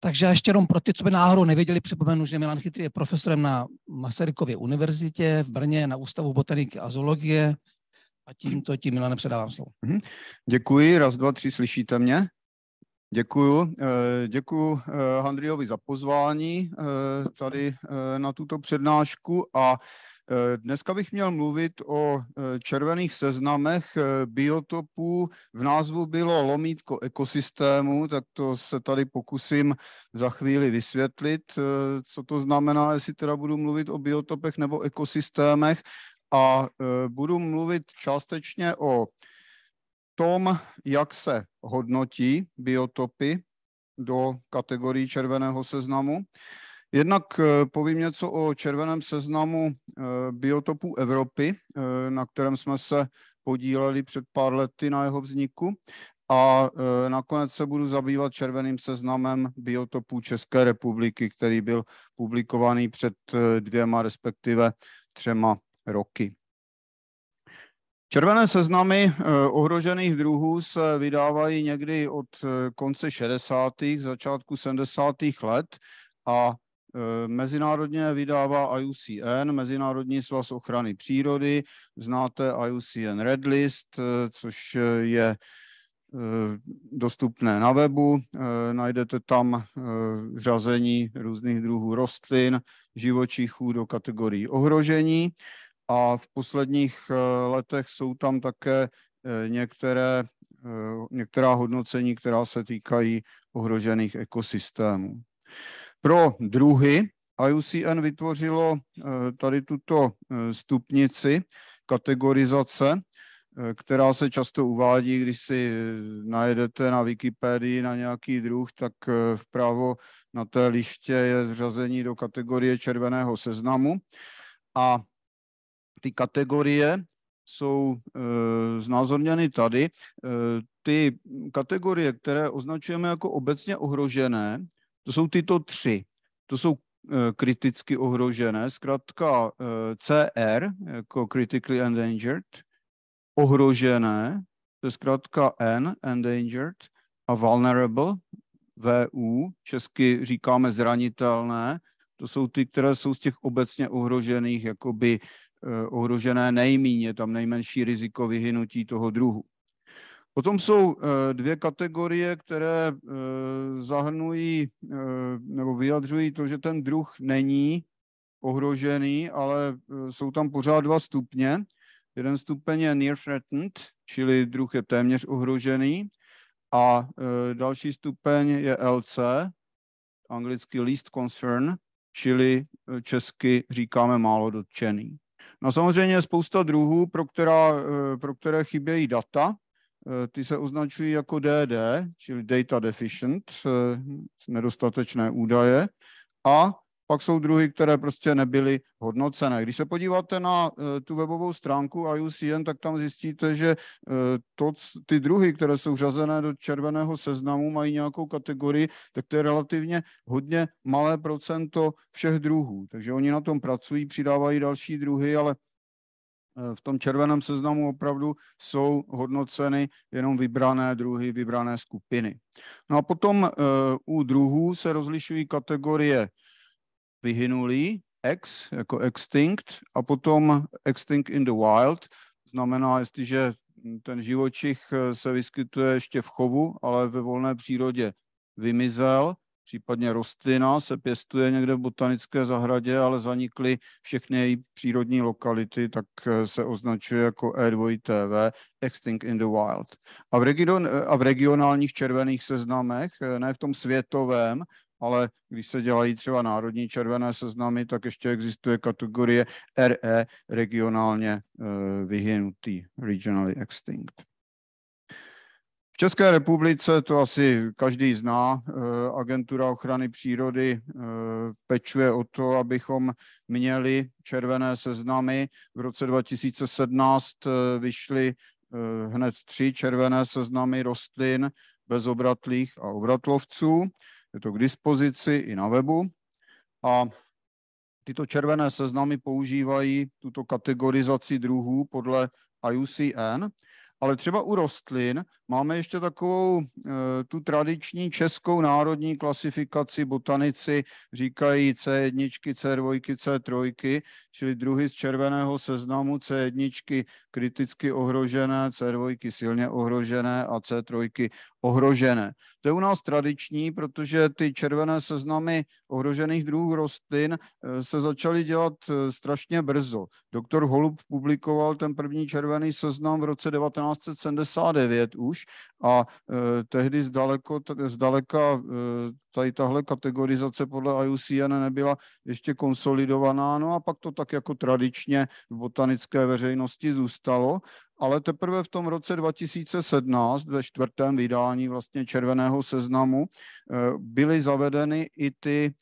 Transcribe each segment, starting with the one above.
Takže já ještě jenom pro ty, co by náhodou nevěděli, připomenu, že Milan Chytrý je profesorem na Masarykově univerzitě v Brně na Ústavu botaniky a zoologie. A tímto tím, Milane, předávám slovo. Mhm. Děkuji, raz, dva, tři, slyšíte mě? Děkuju. Eh, děkuju eh, Handriovi za pozvání eh, tady na tuto přednášku a Eh, dneska bych měl mluvit o eh, červených seznamech eh, biotopů. V názvu bylo lomítko ekosystému, tak to se tady pokusím za chvíli vysvětlit, co to znamená, jestli teda budu mluvit o biotopech nebo ekosystémech. A budu mluvit částečně o tom, jak se hodnotí biotopy do kategorii červeného seznamu. Jednak eh, povím něco o červeném seznamu eh, biotopů Evropy, eh, na kterém jsme se podíleli před pár lety na jeho vzniku. A nakonec se budu zabývat červeným seznamem biotopů České republiky, který byl publikovaný před dvěma, respektive třema roky. Červené seznamy ohrožených druhů se vydávají někdy od konce 60. začátku 70. let a Eh, mezinárodně vydává IUCN, Mezinárodní svaz ochrany přírody. Znáte IUCN Red List, eh, což je eh, dostupné na webu. Najdete tam řazení různých druhů rostlin, živočichů do kategorií ohrožení. A v posledních letech jsou tam také některé, některá hodnocení, která se týkají ohrožených ekosystémů. Pro druhy IUCN vytvořilo eh, tady tuto eh, stupnici kategorizace, eh, která se často uvádí, když si najedete na Wikipedii na nějaký druh, tak vpravo na té liště je zřazení do kategorie červeného seznamu. A ty kategorie jsou e, znázorněny tady. E, ty kategorie, které označujeme jako obecně ohrožené, to jsou tyto tři. To jsou eh, kriticky ohrožené, zkrátka eh, CR, jako critically endangered, ohrožené, to je zkrátka N, endangered, a vulnerable, VU, česky říkáme zranitelné, to jsou ty, které jsou z těch obecně ohrožených, jakoby eh, ohrožené nejméně, tam nejmenší riziko vyhynutí toho druhu. Potom jsou eh, dvě kategorie, které eh, zahrnují eh, nebo vyjadřují to, že ten druh není ohrožený, ale jsou tam pořád dva stupně. Jeden stupeň je near threatened, čili druh je téměř ohrožený. A další stupeň je LC, anglicky least concern, čili česky říkáme málo dotčený. No samozřejmě je spousta druhů, pro, která, pro které chybějí data, Eh, ty se označují jako DD, čili data deficient, eh, nedostatečné údaje, a pak jsou druhy, které prostě nebyly hodnocené. Když se podíváte na eh, tu webovou stránku IUCN, tak tam zjistíte, že to, ty druhy, které jsou řazené do červeného seznamu, mají nějakou kategorii, tak to je relativně hodně malé procento všech druhů. Takže oni na tom pracují, přidávají další druhy, ale Eh, v tom červeném seznamu opravdu jsou hodnoceny jenom vybrané druhy, vybrané skupiny. No a potom eh, u druhů se rozlišují kategorie vyhynulý, ex, jako extinct, a potom extinct in the wild, znamená, jestliže ten živočich eh, se vyskytuje ještě v chovu, ale ve volné přírodě vymizel, případně rostlina se pěstuje někde v botanické zahradě, ale zanikly všechny její přírodní lokality, tak eh, se označuje jako E2TV, Extinct in the Wild. A v, region, eh, a v regionálních červených seznamech, eh, ne v tom světovém, ale když se dělají třeba národní červené seznamy, tak ještě existuje kategorie RE, regionálně vyhynutý, regionally extinct. České republice, to asi každý zná, eh, agentura ochrany přírody eh, pečuje o to, abychom měli červené seznamy. V roce 2017 eh, vyšly hned tři červené seznamy rostlin bezobratlých a obratlovců. Je to k dispozici i na webu. A tyto červené seznamy používají tuto kategorizaci druhů podle IUCN, ale třeba u rostlin máme ještě takovou eh, tu tradiční českou národní klasifikaci, botanici říkají C1, C2, C3, čili druhy z červeného seznamu C1 kriticky ohrožené, C2 silně ohrožené a C3 ohrožené. To je u nás tradiční, protože ty červené seznamy ohrožených druhů rostlin eh, se začaly dělat eh, strašně brzo. Doktor Holub publikoval ten první červený seznam v roce 1979 už a eh, tehdy zdaleko, zdaleka tady tahle kategorizace podle IUCN nebyla ještě konsolidovaná, no a pak to tak jako tradičně v botanické veřejnosti zůstalo ale teprve v tom roce 2017, ve čtvrtém vydání vlastně červeného seznamu, eh, byly zavedeny i ty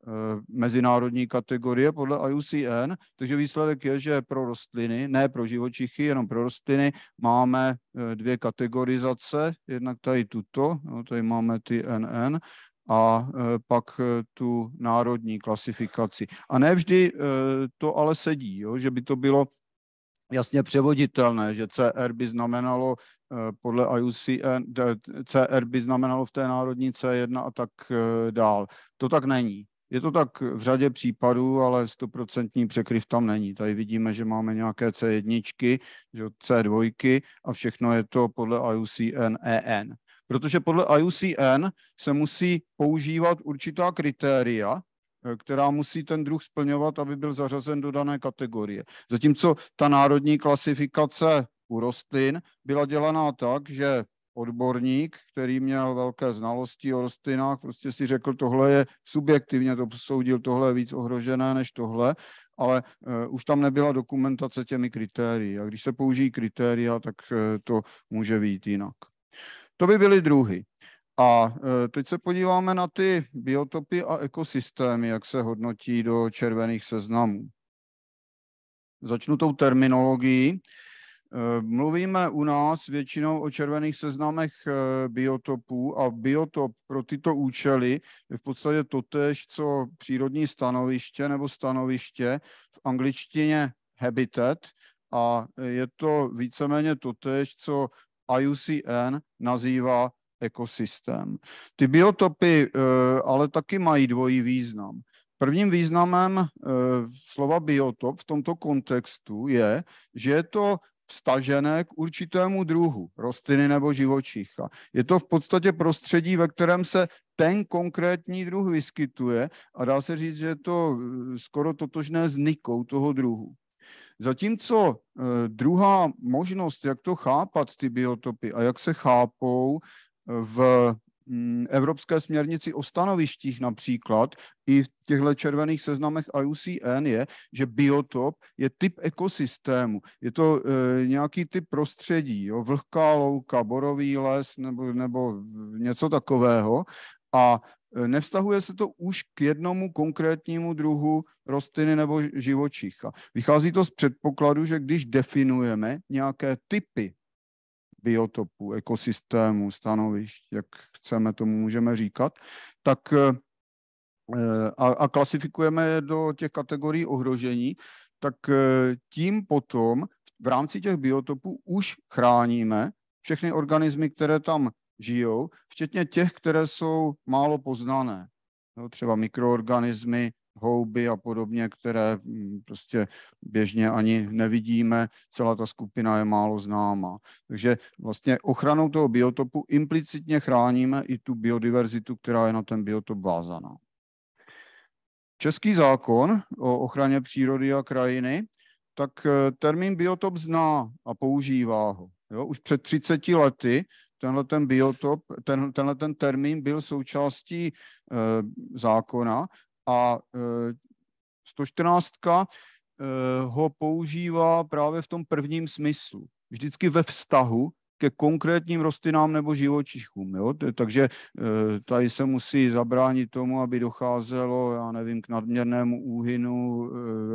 eh, mezinárodní kategorie podle IUCN, takže výsledek je, že pro rostliny, ne pro živočichy, jenom pro rostliny, máme eh, dvě kategorizace, jednak tady tuto, no, tady máme ty NN, a pak tu národní klasifikaci. A ne vždy to ale sedí, jo, že by to bylo jasně převoditelné, že CR by znamenalo eh, podle IUCN, CR by znamenalo v té národní C1 a tak eh, dál. To tak není. Je to tak v řadě případů, ale stoprocentní překryv tam není. Tady vidíme, že máme nějaké C1, C2 a všechno je to podle IUCN EN. Protože podle IUCN se musí používat určitá kritéria, Eh, která musí ten druh splňovat, aby byl zařazen do dané kategorie. Zatímco ta národní klasifikace u rostlin byla dělaná tak, že odborník, který měl velké znalosti o rostlinách, prostě si řekl, tohle je subjektivně, to posoudil, tohle je víc ohrožené než tohle, ale uh, už tam nebyla dokumentace těmi kritérii. A když se použijí kritéria, tak uh, to může být jinak. To by byly druhy. A e, teď se podíváme na ty biotopy a ekosystémy, jak se hodnotí do červených seznamů. Začnu tou terminologií. E, mluvíme u nás většinou o červených seznamech e, biotopů a biotop pro tyto účely je v podstatě totéž, co přírodní stanoviště nebo stanoviště v angličtině habitat a je to víceméně totéž, co IUCN nazývá ekosystém. Ty biotopy eh, ale taky mají dvojí význam. Prvním významem eh, slova biotop v tomto kontextu je, že je to vstažené k určitému druhu rostliny nebo živočicha. Je to v podstatě prostředí, ve kterém se ten konkrétní druh vyskytuje a dá se říct, že je to eh, skoro totožné s nikou toho druhu. Zatímco druhá možnost, jak to chápat ty biotopy a jak se chápou, v mm, Evropské směrnici o stanovištích například, i v těchto červených seznamech IUCN je, že biotop je typ ekosystému. Je to e, nějaký typ prostředí, jo, vlhká louka, borový les nebo, nebo něco takového. A e, nevztahuje se to už k jednomu konkrétnímu druhu rostliny nebo živočicha. Vychází to z předpokladu, že když definujeme nějaké typy biotopů, ekosystémů, stanovišť, jak chceme tomu můžeme říkat, tak eh, a, a klasifikujeme je do těch kategorií ohrožení, tak eh, tím potom v rámci těch biotopů už chráníme všechny organismy, které tam žijou, včetně těch, které jsou málo poznané. No, třeba mikroorganismy, houby a podobně, které mm, prostě běžně ani nevidíme, celá ta skupina je málo známa. Takže vlastně ochranou toho biotopu implicitně chráníme i tu biodiverzitu, která je na ten biotop vázaná. Český zákon o ochraně přírody a krajiny, tak eh, termín biotop zná a používá ho. Jo, už před 30 lety tenhle ten biotop, ten, tenhle ten termín byl součástí e, zákona a 114 e, e, ho používá právě v tom prvním smyslu. Vždycky ve vztahu ke konkrétním rostlinám nebo živočichům. Jo? Takže e, tady se musí zabránit tomu, aby docházelo, já nevím, k nadměrnému úhynu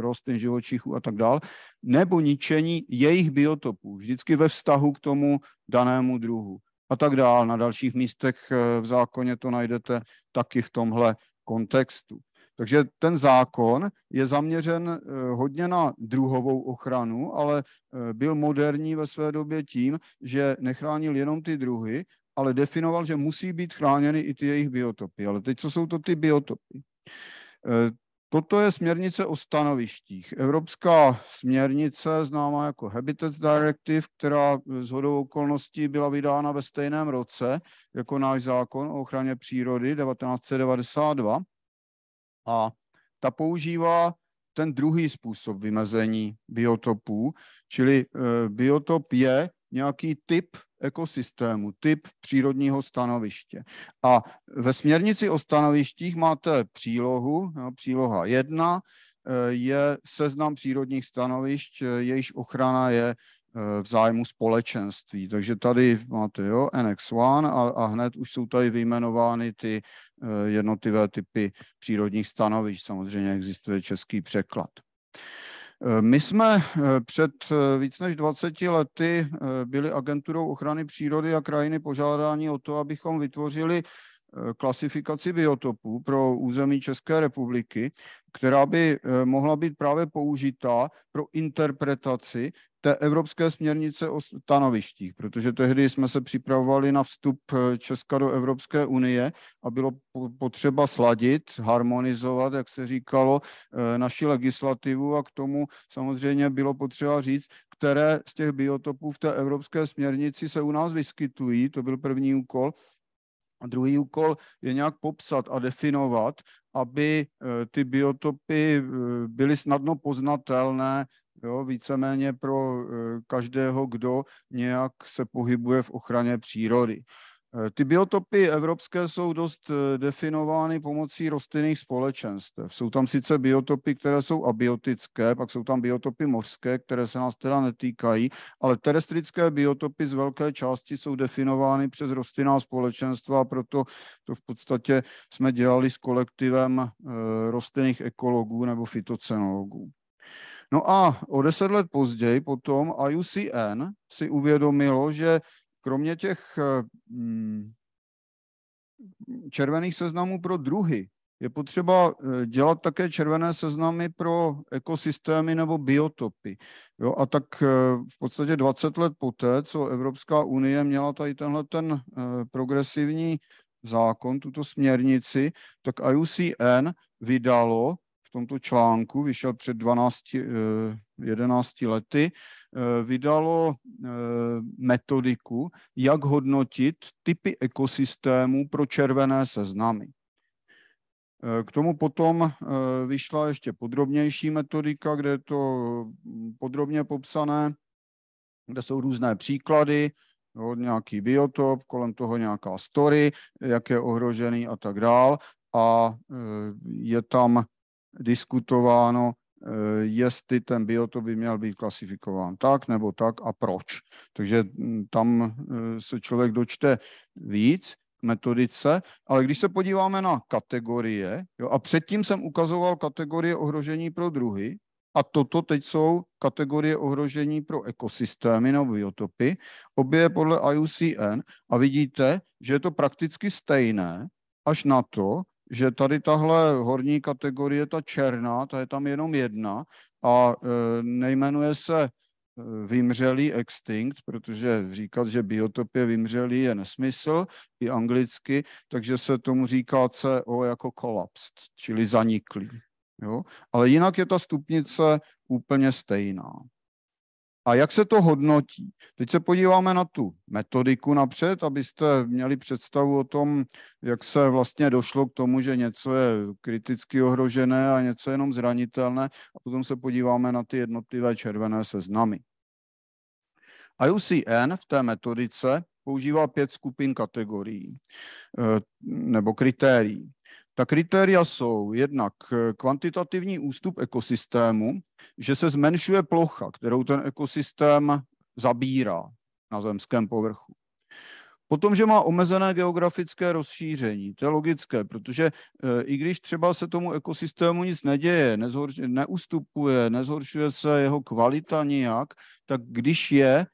rostlin živočichů a tak dále, nebo ničení jejich biotopů, vždycky ve vztahu k tomu danému druhu a tak dál. Na dalších místech v zákoně to najdete taky v tomhle kontextu. Takže ten zákon je zaměřen eh, hodně na druhovou ochranu, ale eh, byl moderní ve své době tím, že nechránil jenom ty druhy, ale definoval, že musí být chráněny i ty jejich biotopy. Ale teď co jsou to ty biotopy? Eh, toto je směrnice o stanovištích. Evropská směrnice, známá jako Habitats Directive, která z hodou okolností byla vydána ve stejném roce jako náš zákon o ochraně přírody 1992. A ta používá ten druhý způsob vymezení biotopů, čili eh, biotop je nějaký typ ekosystému, typ přírodního stanoviště. A ve směrnici o stanovištích máte přílohu, no, příloha 1, eh, je seznam přírodních stanovišť, eh, jejíž ochrana je Eh, v zájmu společenství. Takže tady máte jo, NX1 a, a hned už jsou tady vyjmenovány ty eh, jednotlivé typy přírodních stanovišť. Samozřejmě existuje český překlad. Eh, my jsme před víc než 20 lety byli agenturou ochrany přírody a krajiny požádání o to, abychom vytvořili Eh, klasifikaci biotopů pro území České republiky, která by eh, mohla být právě použita pro interpretaci té evropské směrnice o stanovištích, protože tehdy jsme se připravovali na vstup eh, Česka do Evropské unie a bylo potřeba sladit, harmonizovat, jak se říkalo, naši legislativu a k tomu samozřejmě bylo potřeba říct, které z těch biotopů v té evropské směrnici se u nás vyskytují, to byl první úkol, a druhý úkol je nějak popsat a definovat, aby eh, ty biotopy eh, byly snadno poznatelné jo, víceméně pro eh, každého, kdo nějak se pohybuje v ochraně přírody. Eh, ty biotopy evropské jsou dost eh, definovány pomocí rostlinných společenstev. Jsou tam sice biotopy, které jsou abiotické, pak jsou tam biotopy mořské, které se nás teda netýkají, ale terestrické biotopy z velké části jsou definovány přes rostlinná společenstva, a proto to v podstatě jsme dělali s kolektivem eh, rostlinných ekologů nebo fitocenologů. No a o deset let později potom IUCN si uvědomilo, že Kromě těch eh, mm, červených seznamů pro druhy, je potřeba eh, dělat také červené seznamy pro ekosystémy nebo biotopy. Jo, a tak eh, v podstatě 20 let poté, co Evropská unie měla tady tenhle ten progresivní zákon, tuto směrnici, tak IUCN vydalo tomto článku, vyšel před 12, 11 eh, lety, eh, vydalo eh, metodiku, jak hodnotit typy ekosystémů pro červené seznamy. K tomu potom vyšla ještě podrobnější metodika, kde je to hm, podrobně popsané, kde jsou různé příklady, jo, nějaký biotop, kolem toho nějaká story, jak je ohrožený a tak dál. A je tam diskutováno, eh, jestli ten biotop by měl být klasifikován tak nebo tak a proč. Takže hm, tam eh, se člověk dočte víc metodice, ale když se podíváme na kategorie, jo, a předtím jsem ukazoval kategorie ohrožení pro druhy, a toto teď jsou kategorie ohrožení pro ekosystémy nebo biotopy, obě podle IUCN a vidíte, že je to prakticky stejné, až na to, že tady tahle horní kategorie, ta černá, ta je tam jenom jedna a e, nejmenuje se e, vymřelý extinct, protože říkat, že biotop je vymřelý, je nesmysl, i anglicky, takže se tomu říká CO jako collapsed, čili zaniklý. Jo? Ale jinak je ta stupnice úplně stejná. A jak se to hodnotí? Teď se podíváme na tu metodiku napřed, abyste měli představu o tom, jak se vlastně došlo k tomu, že něco je kriticky ohrožené a něco jenom zranitelné. A potom se podíváme na ty jednotlivé červené seznamy. IUCN v té metodice používá pět skupin kategorií eh, nebo kritérií. Ta kritéria jsou jednak eh, kvantitativní ústup ekosystému, že se zmenšuje plocha, kterou ten ekosystém zabírá na zemském povrchu. Potom, že má omezené geografické rozšíření, to je logické, protože eh, i když třeba se tomu ekosystému nic neděje, nezhorš- neustupuje, nezhoršuje se jeho kvalita nijak, tak když je,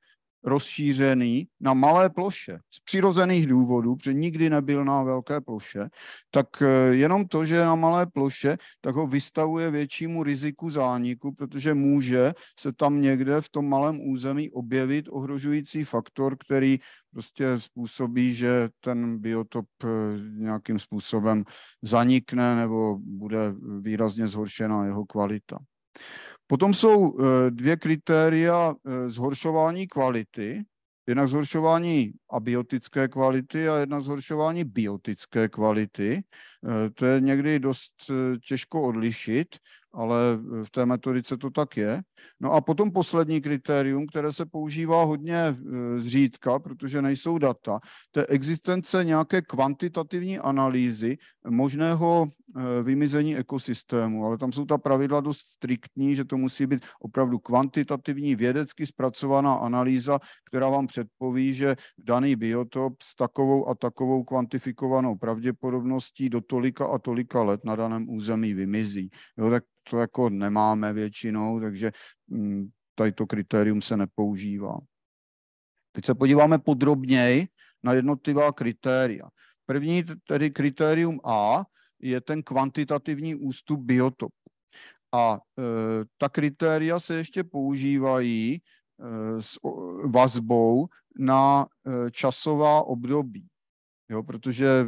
rozšířený na malé ploše z přirozených důvodů, protože nikdy nebyl na velké ploše, tak eh, jenom to, že je na malé ploše, tak ho vystavuje většímu riziku zániku, protože může se tam někde v tom malém území objevit ohrožující faktor, který prostě způsobí, že ten biotop eh, nějakým způsobem zanikne nebo bude výrazně zhoršena jeho kvalita. Potom jsou eh, dvě kritéria eh, zhoršování kvality, jednak zhoršování abiotické kvality a jednak zhoršování biotické kvality. Eh, to je někdy dost těžko odlišit, ale v té metodice to tak je. No a potom poslední kritérium, které se používá hodně zřídka, protože nejsou data, to je existence nějaké kvantitativní analýzy možného Eh, vymizení ekosystému, ale tam jsou ta pravidla dost striktní, že to musí být opravdu kvantitativní, vědecky zpracovaná analýza, která vám předpoví, že daný biotop s takovou a takovou kvantifikovanou pravděpodobností do tolika a tolika let na daném území vymizí. Jo, tak to jako nemáme většinou, takže mm, tady to kritérium se nepoužívá. Teď se podíváme podrobněji na jednotlivá kritéria. První tedy kritérium A je ten kvantitativní ústup biotopu. A e, ta kritéria se ještě používají e, s o, vazbou na e, časová období. Jo, protože e,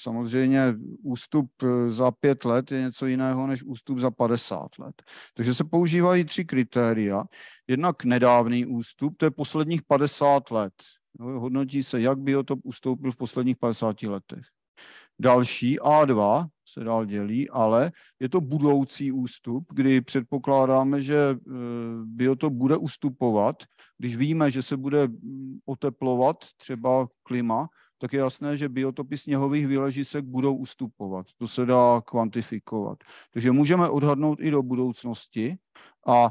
samozřejmě ústup e, za pět let je něco jiného než ústup za 50 let. Takže se používají tři kritéria. Jednak nedávný ústup, to je posledních 50 let. Jo, hodnotí se, jak biotop ustoupil v posledních 50 letech. Další A2 se dál dělí, ale je to budoucí ústup, kdy předpokládáme, že e, to bude ustupovat. Když víme, že se bude oteplovat třeba klima, tak je jasné, že biotopy sněhových výležisek budou ustupovat. To se dá kvantifikovat. Takže můžeme odhadnout i do budoucnosti a e,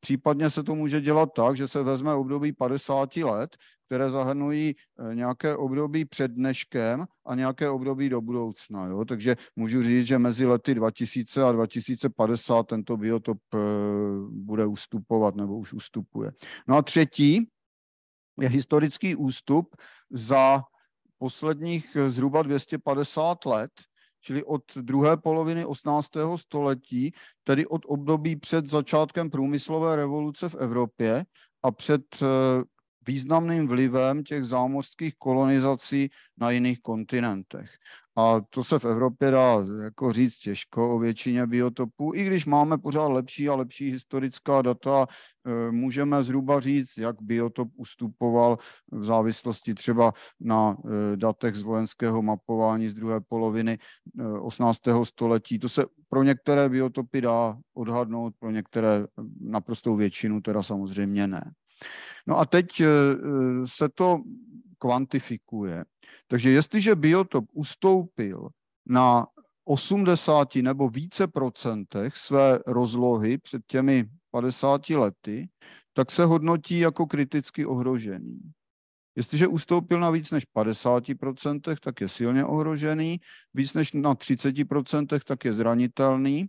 případně se to může dělat tak, že se vezme období 50 let, které zahrnují e, nějaké období před dneškem a nějaké období do budoucna. Jo? Takže můžu říct, že mezi lety 2000 a 2050 tento biotop e, bude ustupovat nebo už ustupuje. No a třetí, je historický ústup za posledních zhruba 250 let, čili od druhé poloviny 18. století, tedy od období před začátkem průmyslové revoluce v Evropě a před eh, významným vlivem těch zámořských kolonizací na jiných kontinentech. A to se v Evropě dá jako říct těžko o většině biotopů, i když máme pořád lepší a lepší historická data, eh, můžeme zhruba říct, jak biotop ustupoval v závislosti třeba na eh, datech z vojenského mapování z druhé poloviny 18. Eh, století. To se pro některé biotopy dá odhadnout, pro některé naprostou většinu teda samozřejmě ne. No a teď se to kvantifikuje. Takže jestliže biotop ustoupil na 80 nebo více procentech své rozlohy před těmi 50 lety, tak se hodnotí jako kriticky ohrožený. Jestliže ustoupil na víc než 50%, tak je silně ohrožený, víc než na 30%, tak je zranitelný.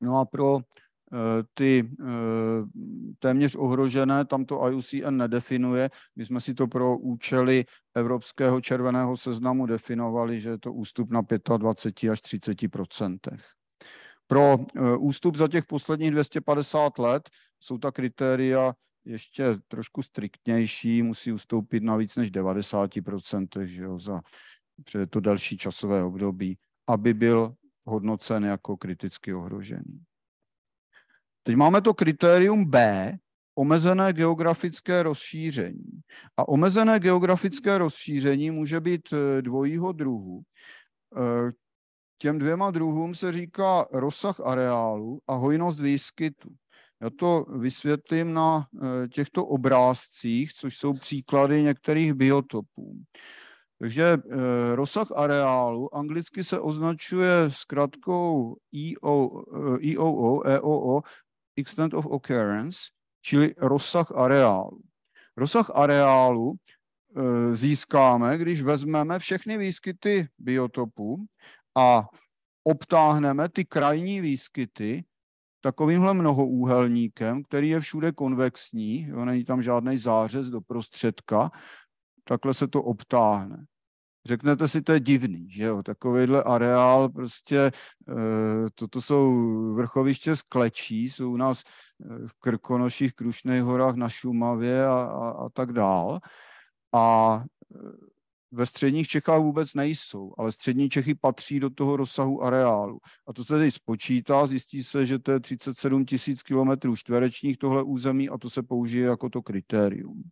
No a pro Eh, ty eh, téměř ohrožené, tam to IUCN nedefinuje. My jsme si to pro účely Evropského červeného seznamu definovali, že je to ústup na 25 až 30 Pro eh, ústup za těch posledních 250 let jsou ta kritéria ještě trošku striktnější, musí ustoupit na víc než 90 že jo, za to další časové období, aby byl hodnocen jako kriticky ohrožený. Teď máme to kritérium B, omezené geografické rozšíření. A omezené geografické rozšíření může být eh, dvojího druhu. Eh, těm dvěma druhům se říká rozsah areálu a hojnost výskytu. Já to vysvětlím na eh, těchto obrázcích, což jsou příklady některých biotopů. Takže rozsah areálu anglicky se označuje zkratkou EOO, EOO, e extent of occurrence, čili rozsah areálu. Rozsah areálu eh, získáme, když vezmeme všechny výskyty biotopů a obtáhneme ty krajní výskyty takovýmhle mnohoúhelníkem, který je všude konvexní, jo, není tam žádný zářez do prostředka, takhle se to obtáhne. Řeknete si, to je divný, že jo, takovýhle areál, prostě eh, toto jsou vrchoviště z klečí, jsou u nás eh, v Krkonoších, Krušných horách, na Šumavě a, a, a tak dál. A eh, ve středních Čechách vůbec nejsou, ale střední Čechy patří do toho rozsahu areálu. A to se tedy spočítá, zjistí se, že to je 37 tisíc kilometrů čtverečních tohle území a to se použije jako to kritérium.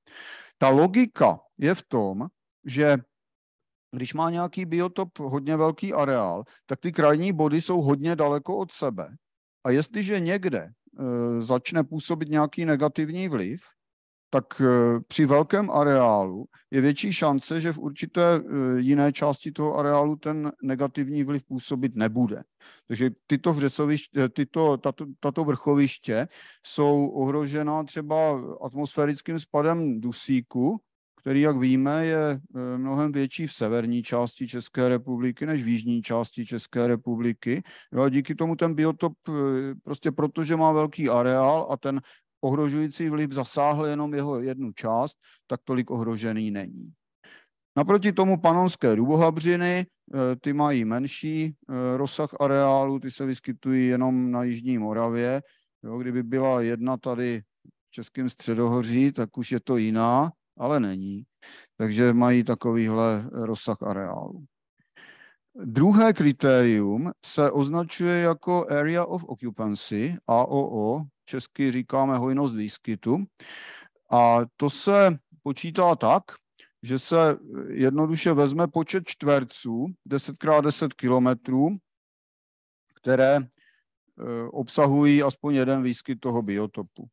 Ta logika je v tom, že když má nějaký biotop hodně velký areál, tak ty krajní body jsou hodně daleko od sebe. A jestliže někde eh, začne působit nějaký negativní vliv, tak eh, při velkém areálu je větší šance, že v určité eh, jiné části toho areálu ten negativní vliv působit nebude. Takže tyto, vřesoviště, tyto tato, tato vrchoviště jsou ohrožena třeba atmosférickým spadem dusíku, který, jak víme, je eh, mnohem větší v severní části České republiky než v jižní části České republiky. Jo, a díky tomu ten biotop, eh, prostě protože má velký areál a ten ohrožující vliv zasáhl jenom jeho jednu část, tak tolik ohrožený není. Naproti tomu panonské dubohabřiny, eh, ty mají menší rozsah areálu, ty se vyskytují jenom na Jižní Moravě. Jo, kdyby byla jedna tady v Českém středohoří, tak už je to jiná ale není. Takže mají takovýhle rozsah areálu. Druhé kritérium se označuje jako Area of Occupancy, AOO, česky říkáme hojnost výskytu. A to se počítá tak, že se jednoduše vezme počet čtverců 10x10 kilometrů, které e, obsahují aspoň jeden výskyt toho biotopu.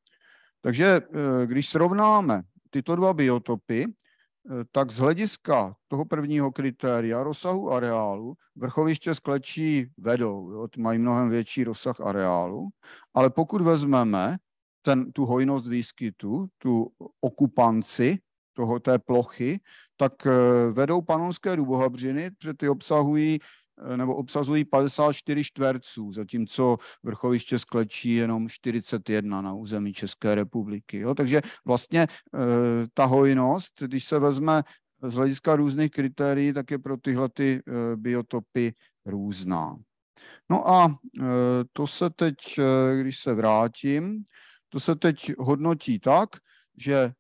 Takže e, když srovnáme tyto dva biotopy, eh, tak z hlediska toho prvního kritéria rozsahu areálu vrchoviště sklečí vedou, jo, mají mnohem větší rozsah areálu, ale pokud vezmeme ten, tu hojnost výskytu, tu okupanci toho, té plochy, tak eh, vedou panonské důbohabřiny, protože ty obsahují Eh, nebo obsazují 54 čtverců, zatímco vrchoviště sklečí jenom 41 na území České republiky. Jo? Takže vlastně eh, ta hojnost, když se vezme z hlediska různých kritérií, tak je pro tyhle ty eh, biotopy různá. No a to se teď, když se vrátím, to se teď hodnotí tak, že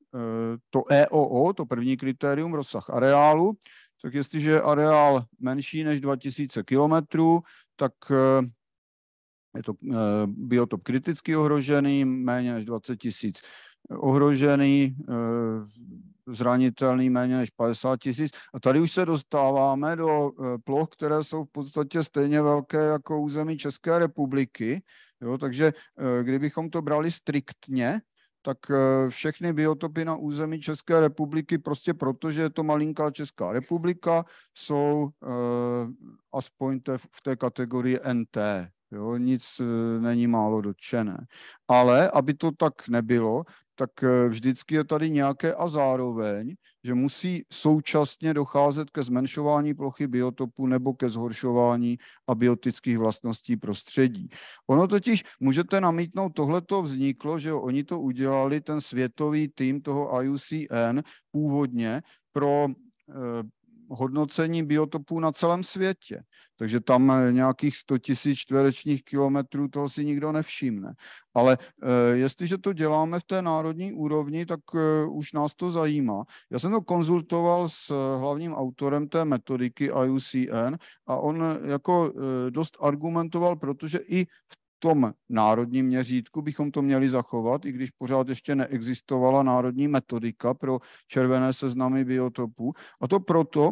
to EOO, to první kritérium, rozsah areálu, tak jestliže je areál menší než 2000 km, tak eh, je to eh, biotop kriticky ohrožený, méně než 20 tisíc ohrožený, eh, zranitelný méně než 50 tisíc. A tady už se dostáváme do ploch, které jsou v podstatě stejně velké jako území České republiky. Jo, takže kdybychom to brali striktně, tak eh, všechny biotopy na území České republiky, prostě protože je to malinká Česká republika, jsou eh, aspoň te v té kategorii NT. Jo, nic eh, není málo dotčené. Ale aby to tak nebylo, tak eh, vždycky je tady nějaké a zároveň, že musí současně docházet ke zmenšování plochy biotopu nebo ke zhoršování abiotických vlastností prostředí. Ono totiž, můžete namítnout, tohle to vzniklo, že oni to udělali, ten světový tým toho IUCN původně pro eh, hodnocení biotopů na celém světě. Takže tam eh, nějakých 100 000 čtverečních kilometrů toho si nikdo nevšimne. Ale eh, jestliže to děláme v té národní úrovni, tak eh, už nás to zajímá. Já jsem to konzultoval s hlavním autorem té metodiky IUCN a on jako dost argumentoval, protože i v tom národním měřítku bychom to měli zachovat, i když pořád ještě neexistovala národní metodika pro červené seznamy biotopů. A to proto,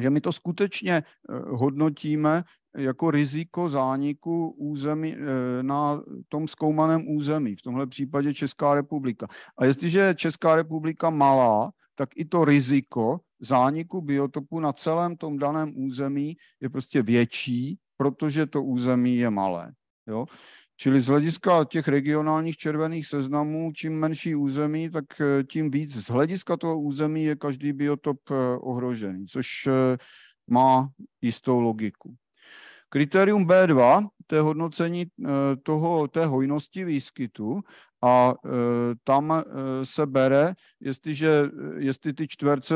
že my to skutečně eh, hodnotíme jako riziko zániku území eh, na tom zkoumaném území, v tomhle případě Česká republika. A jestliže je Česká republika malá, tak i to riziko zániku biotopu na celém tom daném území je prostě větší, protože to území je malé. Jo? Čili z hlediska těch regionálních červených seznamů, čím menší území, tak eh, tím víc z hlediska toho území je každý biotop eh, ohrožený, což eh, má jistou logiku. Kritérium B2, to je hodnocení toho, té hojnosti výskytu a tam se bere, jestliže, jestli ty čtverce,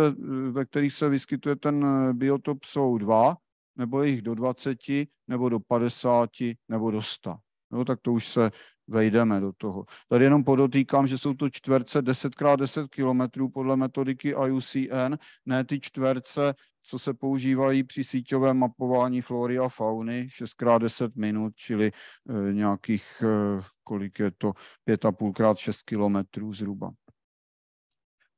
ve kterých se vyskytuje ten biotop, jsou dva nebo je jich do 20, nebo do 50, nebo do 100. No, tak to už se vejdeme do toho. Tady jenom podotýkám, že jsou to čtverce 10x10 km podle metodiky IUCN, ne ty čtverce, co se používají při síťovém mapování flory a fauny, 6x10 minut, čili e, nějakých, e, kolik je to, 5,5 x 6 km zhruba.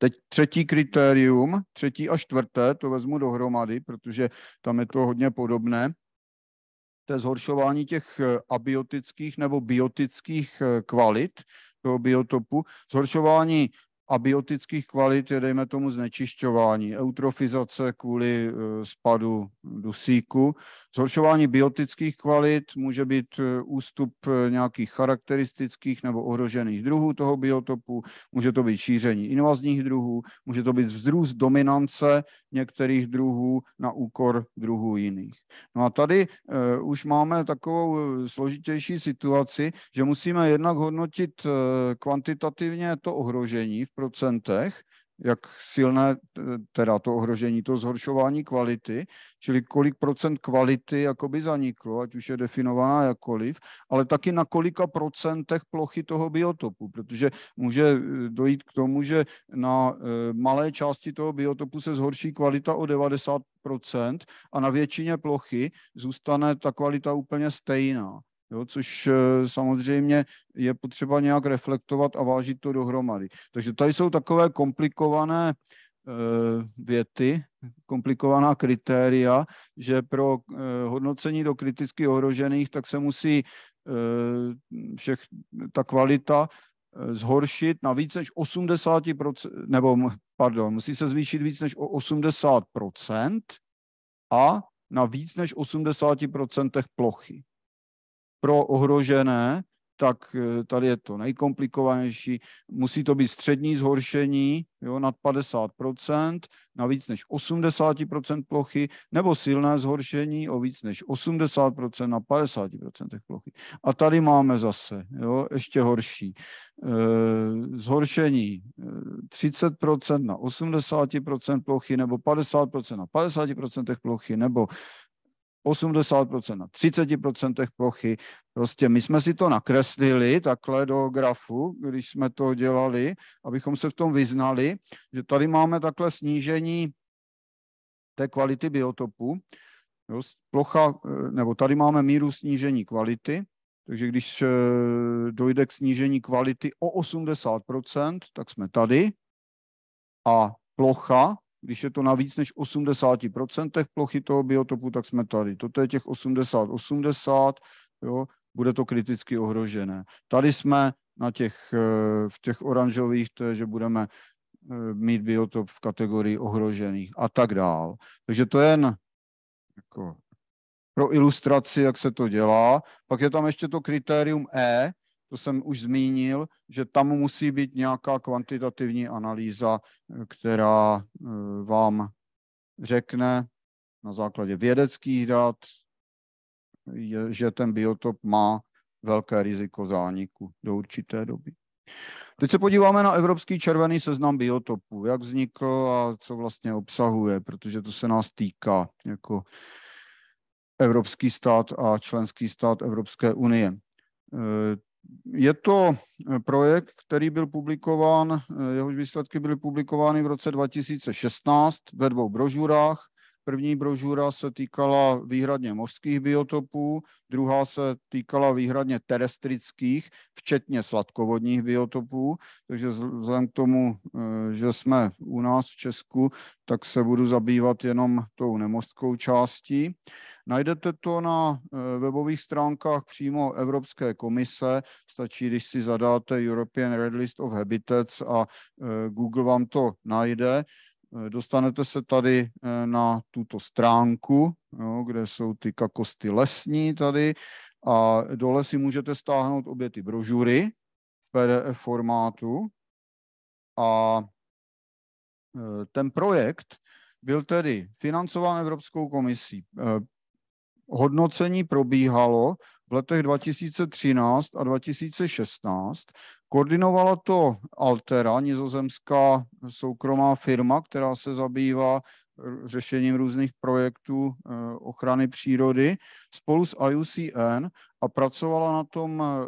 Teď třetí kritérium, třetí a čtvrté, to vezmu dohromady, protože tam je to hodně podobné. To je zhoršování těch eh, abiotických nebo biotických eh, kvalit toho biotopu, zhoršování abiotických kvalit je, dejme tomu, znečišťování, eutrofizace kvůli e, spadu dusíku. Zhoršování biotických kvalit může být e, ústup e, nějakých charakteristických nebo ohrožených druhů toho biotopu, může to být šíření invazních druhů, může to být vzrůst dominance některých druhů na úkor druhů jiných. No a tady už máme takovou složitější situaci, že musíme jednak hodnotit kvantitativně to ohrožení v procentech, jak silné eh, teda to ohrožení, to zhoršování kvality, čili kolik procent kvality jakoby zaniklo, ať už je definovaná jakkoliv, ale taky na kolika procentech plochy toho biotopu, protože může eh, dojít k tomu, že na eh, malé části toho biotopu se zhorší kvalita o 90% a na většině plochy zůstane ta kvalita úplně stejná jo, což eh, samozřejmě je potřeba nějak reflektovat a vážit to dohromady. Takže tady jsou takové komplikované eh, věty, komplikovaná kritéria, že pro eh, hodnocení do kriticky ohrožených, tak se musí všech, ta kvalita zhoršit na více než 80%, nebo pardon, musí se zvýšit víc než o 80% a na víc než 80% plochy pro ohrožené, tak eh, tady je to nejkomplikovanější. Musí to být střední zhoršení jo, nad 50%, na víc než 80% plochy, nebo silné zhoršení o víc než 80% na 50% plochy. A tady máme zase jo, ještě horší. Eh, zhoršení 30% eh, na 80% plochy, nebo 50% na 50% plochy, nebo 80% na 30% plochy. Prostě my jsme si to nakreslili takhle do grafu, když jsme to dělali, abychom se v tom vyznali, že tady máme takhle snížení té kvality biotopu. Jo, plocha, eh, nebo tady máme míru snížení kvality, takže když eh, dojde k snížení kvality o 80%, tak jsme tady a plocha když je to na víc než 80% plochy toho biotopu, tak jsme tady. Toto je těch 80-80, jo, bude to kriticky ohrožené. Tady jsme na těch, eh, v těch oranžových, to je, že budeme eh, mít biotop v kategorii ohrožených a tak dál. Takže to je jen jako pro ilustraci, jak se to dělá. Pak je tam ještě to kritérium E, to jsem už zmínil, že tam musí být nějaká kvantitativní analýza, eh, která eh, vám řekne na základě vědeckých dat, že ten biotop má velké riziko zániku do určité doby. Teď se podíváme na Evropský červený seznam biotopů, jak vznikl a co vlastně obsahuje, protože to se nás týká jako Evropský stát a členský stát Evropské unie. Eh, je to eh, projekt, který byl publikován, eh, jehož výsledky byly publikovány v roce 2016 ve dvou brožurách. První brožura se týkala výhradně mořských biotopů, druhá se týkala výhradně terestrických, včetně sladkovodních biotopů. Takže vzhledem k tomu, eh, že jsme u nás v Česku, tak se budu zabývat jenom tou nemořskou částí. Najdete to na eh, webových stránkách přímo Evropské komise. Stačí, když si zadáte European Red List of Habitats a eh, Google vám to najde. Eh, dostanete se tady eh, na tuto stránku, jo, kde jsou ty kakosty lesní tady a dole si můžete stáhnout obě ty brožury v PDF formátu a eh, ten projekt byl tedy financován Evropskou komisí. Hodnocení probíhalo v letech 2013 a 2016. Koordinovala to Altera, nizozemská soukromá firma, která se zabývá řešením různých projektů eh, ochrany přírody spolu s IUCN a pracovala na tom eh,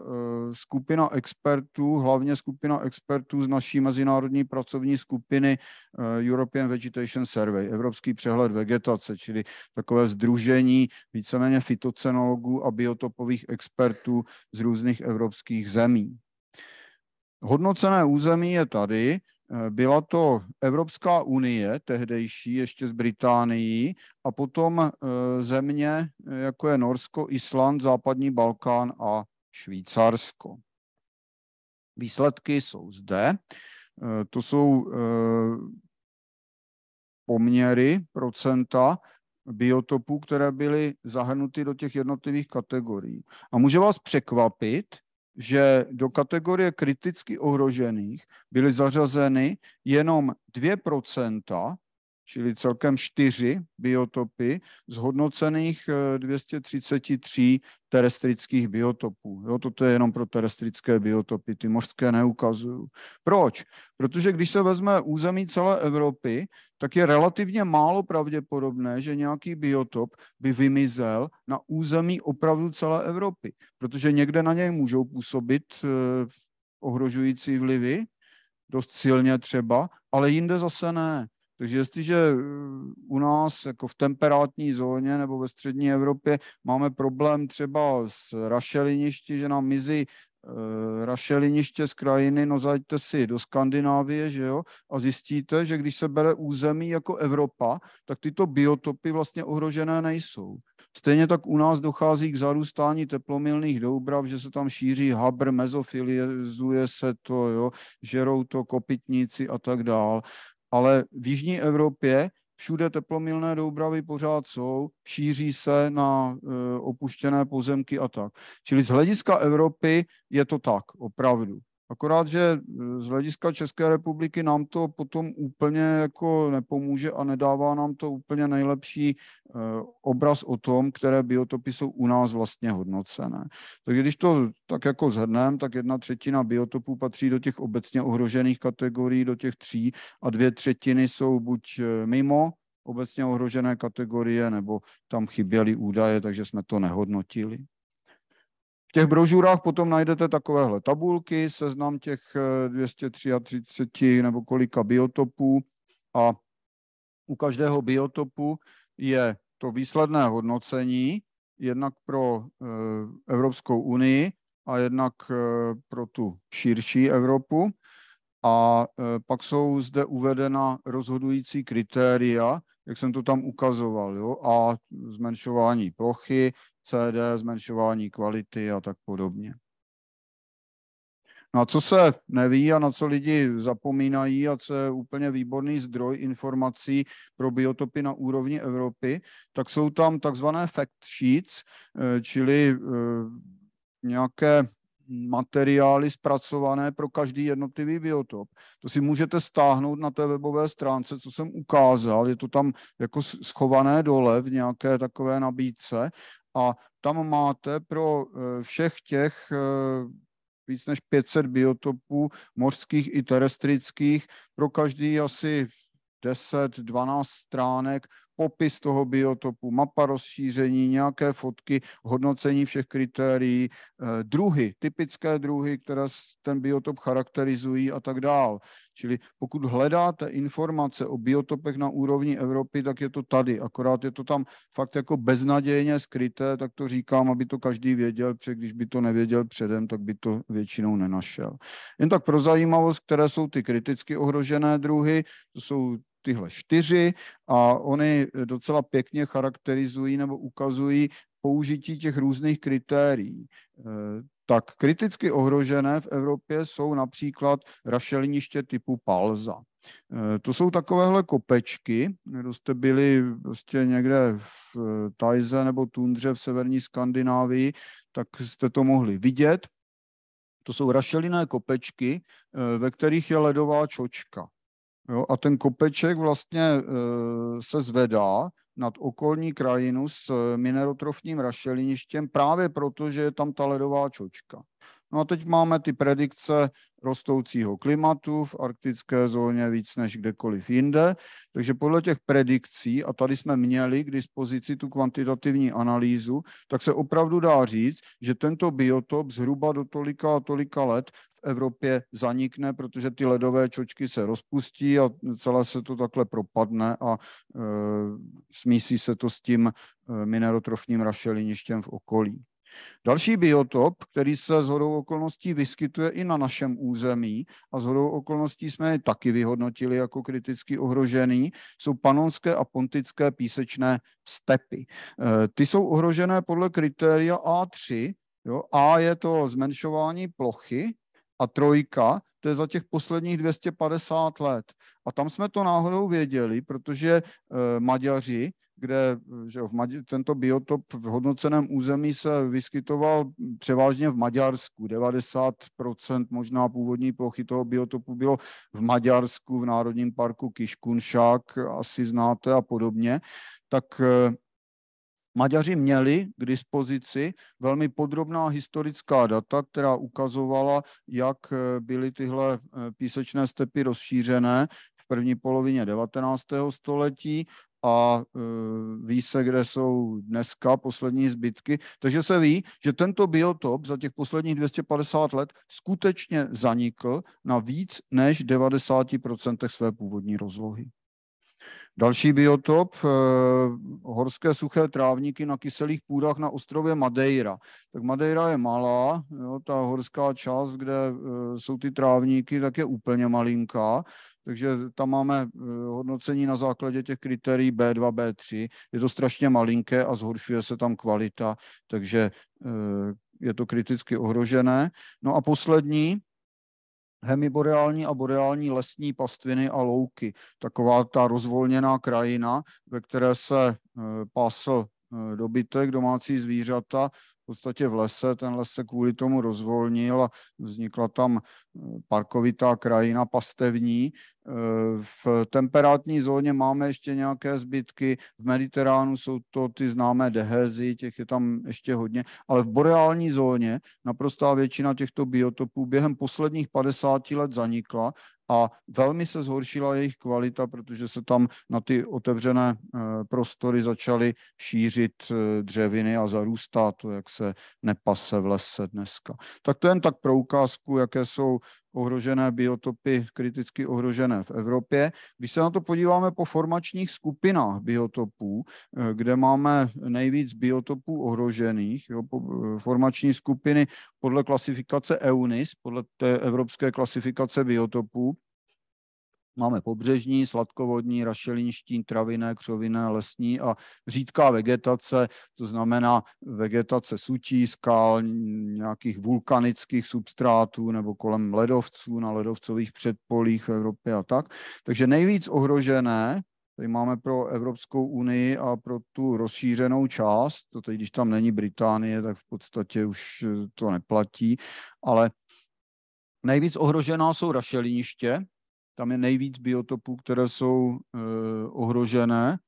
skupina expertů, hlavně skupina expertů z naší mezinárodní pracovní skupiny eh, European Vegetation Survey, Evropský přehled vegetace, čili takové združení víceméně fitocenologů a biotopových expertů z různých evropských zemí. Hodnocené území je tady, Eh, byla to Evropská unie, tehdejší ještě z Británií, a potom eh, země, eh, jako je Norsko, Island, Západní Balkán a Švýcarsko. Výsledky jsou zde. To jsou poměry, procenta biotopů, které byly zahrnuty do těch jednotlivých kategorií. A může vás překvapit, že do kategorie kriticky ohrožených byly zařazeny jenom 2 čili celkem čtyři biotopy z hodnocených 233 eh, terestrických biotopů. Jo, toto je jenom pro terestrické biotopy, ty mořské neukazují. Proč? Protože když se vezme území celé Evropy, tak je relativně málo pravděpodobné, že nějaký biotop by vymizel na území opravdu celé Evropy, protože někde na něj můžou působit eh, ohrožující vlivy, dost silně třeba, ale jinde zase ne. Takže jestliže eh, u nás jako v temperátní zóně nebo ve střední Evropě máme problém třeba s rašeliništi, že nám mizí eh, rašeliniště z krajiny, no zajďte si do Skandinávie, že jo, a zjistíte, že když se bere území jako Evropa, tak tyto biotopy vlastně ohrožené nejsou. Stejně tak u nás dochází k zarůstání teplomilných doubrav, že se tam šíří habr, mezofilizuje se to, jo, žerou to kopitníci a tak dál ale v jižní Evropě všude teplomilné doubravy pořád jsou, šíří se na e, opuštěné pozemky a tak. Čili z hlediska Evropy je to tak, opravdu. Akorát, že e, z hlediska České republiky nám to potom úplně jako nepomůže a nedává nám to úplně nejlepší e, obraz o tom, které biotopy jsou u nás vlastně hodnocené. Takže když to tak jako zhrneme, tak jedna třetina biotopů patří do těch obecně ohrožených kategorií, do těch tří a dvě třetiny jsou buď e, mimo obecně ohrožené kategorie, nebo tam chyběly údaje, takže jsme to nehodnotili těch brožurách potom najdete takovéhle tabulky, seznam těch 233 eh, nebo kolika biotopů a u každého biotopu je to výsledné hodnocení, jednak pro eh, Evropskou unii a jednak eh, pro tu širší Evropu. A pak jsou zde uvedena rozhodující kritéria, jak jsem to tam ukazoval, jo? A zmenšování plochy, CD, zmenšování kvality a tak podobně. Na no co se neví a na co lidi zapomínají a co je úplně výborný zdroj informací pro biotopy na úrovni Evropy, tak jsou tam takzvané fact sheets, eh, čili eh, nějaké materiály zpracované pro každý jednotlivý biotop. To si můžete stáhnout na té webové stránce, co jsem ukázal. Je to tam jako schované dole v nějaké takové nabídce a tam máte pro eh, všech těch eh, víc než 500 biotopů mořských i terestrických, pro každý asi 10-12 stránek popis toho biotopu, mapa rozšíření, nějaké fotky, hodnocení všech kritérií, eh, druhy, typické druhy, které ten biotop charakterizují a tak dál. Čili pokud hledáte informace o biotopech na úrovni Evropy, tak je to tady, akorát je to tam fakt jako beznadějně skryté, tak to říkám, aby to každý věděl, protože když by to nevěděl předem, tak by to většinou nenašel. Jen tak pro zajímavost, které jsou ty kriticky ohrožené druhy, to jsou tyhle čtyři a oni docela pěkně charakterizují nebo ukazují použití těch různých kritérií. E, tak kriticky ohrožené v Evropě jsou například rašeliniště typu Palza. E, to jsou takovéhle kopečky, kdo jste byli prostě někde v e, Tajze nebo Tundře v severní Skandinávii, tak jste to mohli vidět. To jsou rašeliné kopečky, ve kterých je ledová čočka. Jo, a ten kopeček vlastně eh, se zvedá nad okolní krajinu s eh, minerotrofním rašeliništěm právě proto, že je tam ta ledová čočka. No a teď máme ty predikce rostoucího klimatu v arktické zóně víc než kdekoliv jinde. Takže podle těch predikcí, a tady jsme měli k dispozici tu kvantitativní analýzu, tak se opravdu dá říct, že tento biotop zhruba do tolika a tolika let v Evropě zanikne, protože ty ledové čočky se rozpustí a celé se to takhle propadne a e, smísí se to s tím e, minerotrofním rašeliništěm v okolí. Další biotop, který se z hodou okolností vyskytuje i na našem území a z hodou okolností jsme je taky vyhodnotili jako kriticky ohrožený, jsou panonské a pontické písečné stepy. E, ty jsou ohrožené podle kritéria A3. Jo? A je to zmenšování plochy a trojka, to je za těch posledních 250 let. A tam jsme to náhodou věděli, protože e, Maďaři kde že v Maďi, tento biotop v hodnoceném území se vyskytoval převážně v Maďarsku. 90% možná původní plochy toho biotopu bylo v Maďarsku, v Národním parku Kiškunšák, asi znáte a podobně. Tak eh, Maďaři měli k dispozici velmi podrobná historická data, která ukazovala, jak eh, byly tyhle eh, písečné stepy rozšířené v první polovině 19. století a e, ví se, kde jsou dneska poslední zbytky. Takže se ví, že tento biotop za těch posledních 250 let skutečně zanikl na víc než 90% své původní rozlohy. Další biotop, eh, horské suché trávníky na kyselých půdách na ostrově Madeira. Tak Madeira je malá, jo, ta horská část, kde eh, jsou ty trávníky, tak je úplně malinká, takže tam máme eh, hodnocení na základě těch kritérií B2, B3. Je to strašně malinké a zhoršuje se tam kvalita, takže je to kriticky ohrožené. No a poslední, hemiboreální a boreální lesní pastviny a louky. Taková ta rozvolněná krajina, ve které se eh, pásl eh, dobytek, domácí zvířata, v podstatě v lese. Ten les se kvůli tomu rozvolnil a vznikla tam eh, parkovitá krajina pastevní, v temperátní zóně máme ještě nějaké zbytky, v Mediteránu jsou to ty známé dehezy, těch je tam ještě hodně, ale v boreální zóně naprostá většina těchto biotopů během posledních 50 let zanikla a velmi se zhoršila jejich kvalita, protože se tam na ty otevřené eh, prostory začaly šířit eh, dřeviny a zarůstá to, jak se nepase v lese dneska. Tak to jen tak pro ukázku, jaké jsou ohrožené biotopy, kriticky ohrožené v Evropě. Když se na to podíváme po formačních skupinách biotopů, eh, kde máme nejvíc biotopů ohrožených, jo, eh, formační skupiny podle klasifikace EUNIS, podle té evropské klasifikace biotopů, Máme pobřežní, sladkovodní, rašelinští, travinné, křoviné, lesní a řídká vegetace, to znamená vegetace sutí, skal, nějakých vulkanických substrátů nebo kolem ledovců, na ledovcových předpolích v Evropě a tak. Takže nejvíc ohrožené Tady máme pro Evropskou unii a pro tu rozšířenou část, to teď, když tam není Británie, tak v podstatě už to neplatí, ale nejvíc ohrožená jsou rašeliniště, tam je nejvíc biotopů, které jsou eh, ohrožené.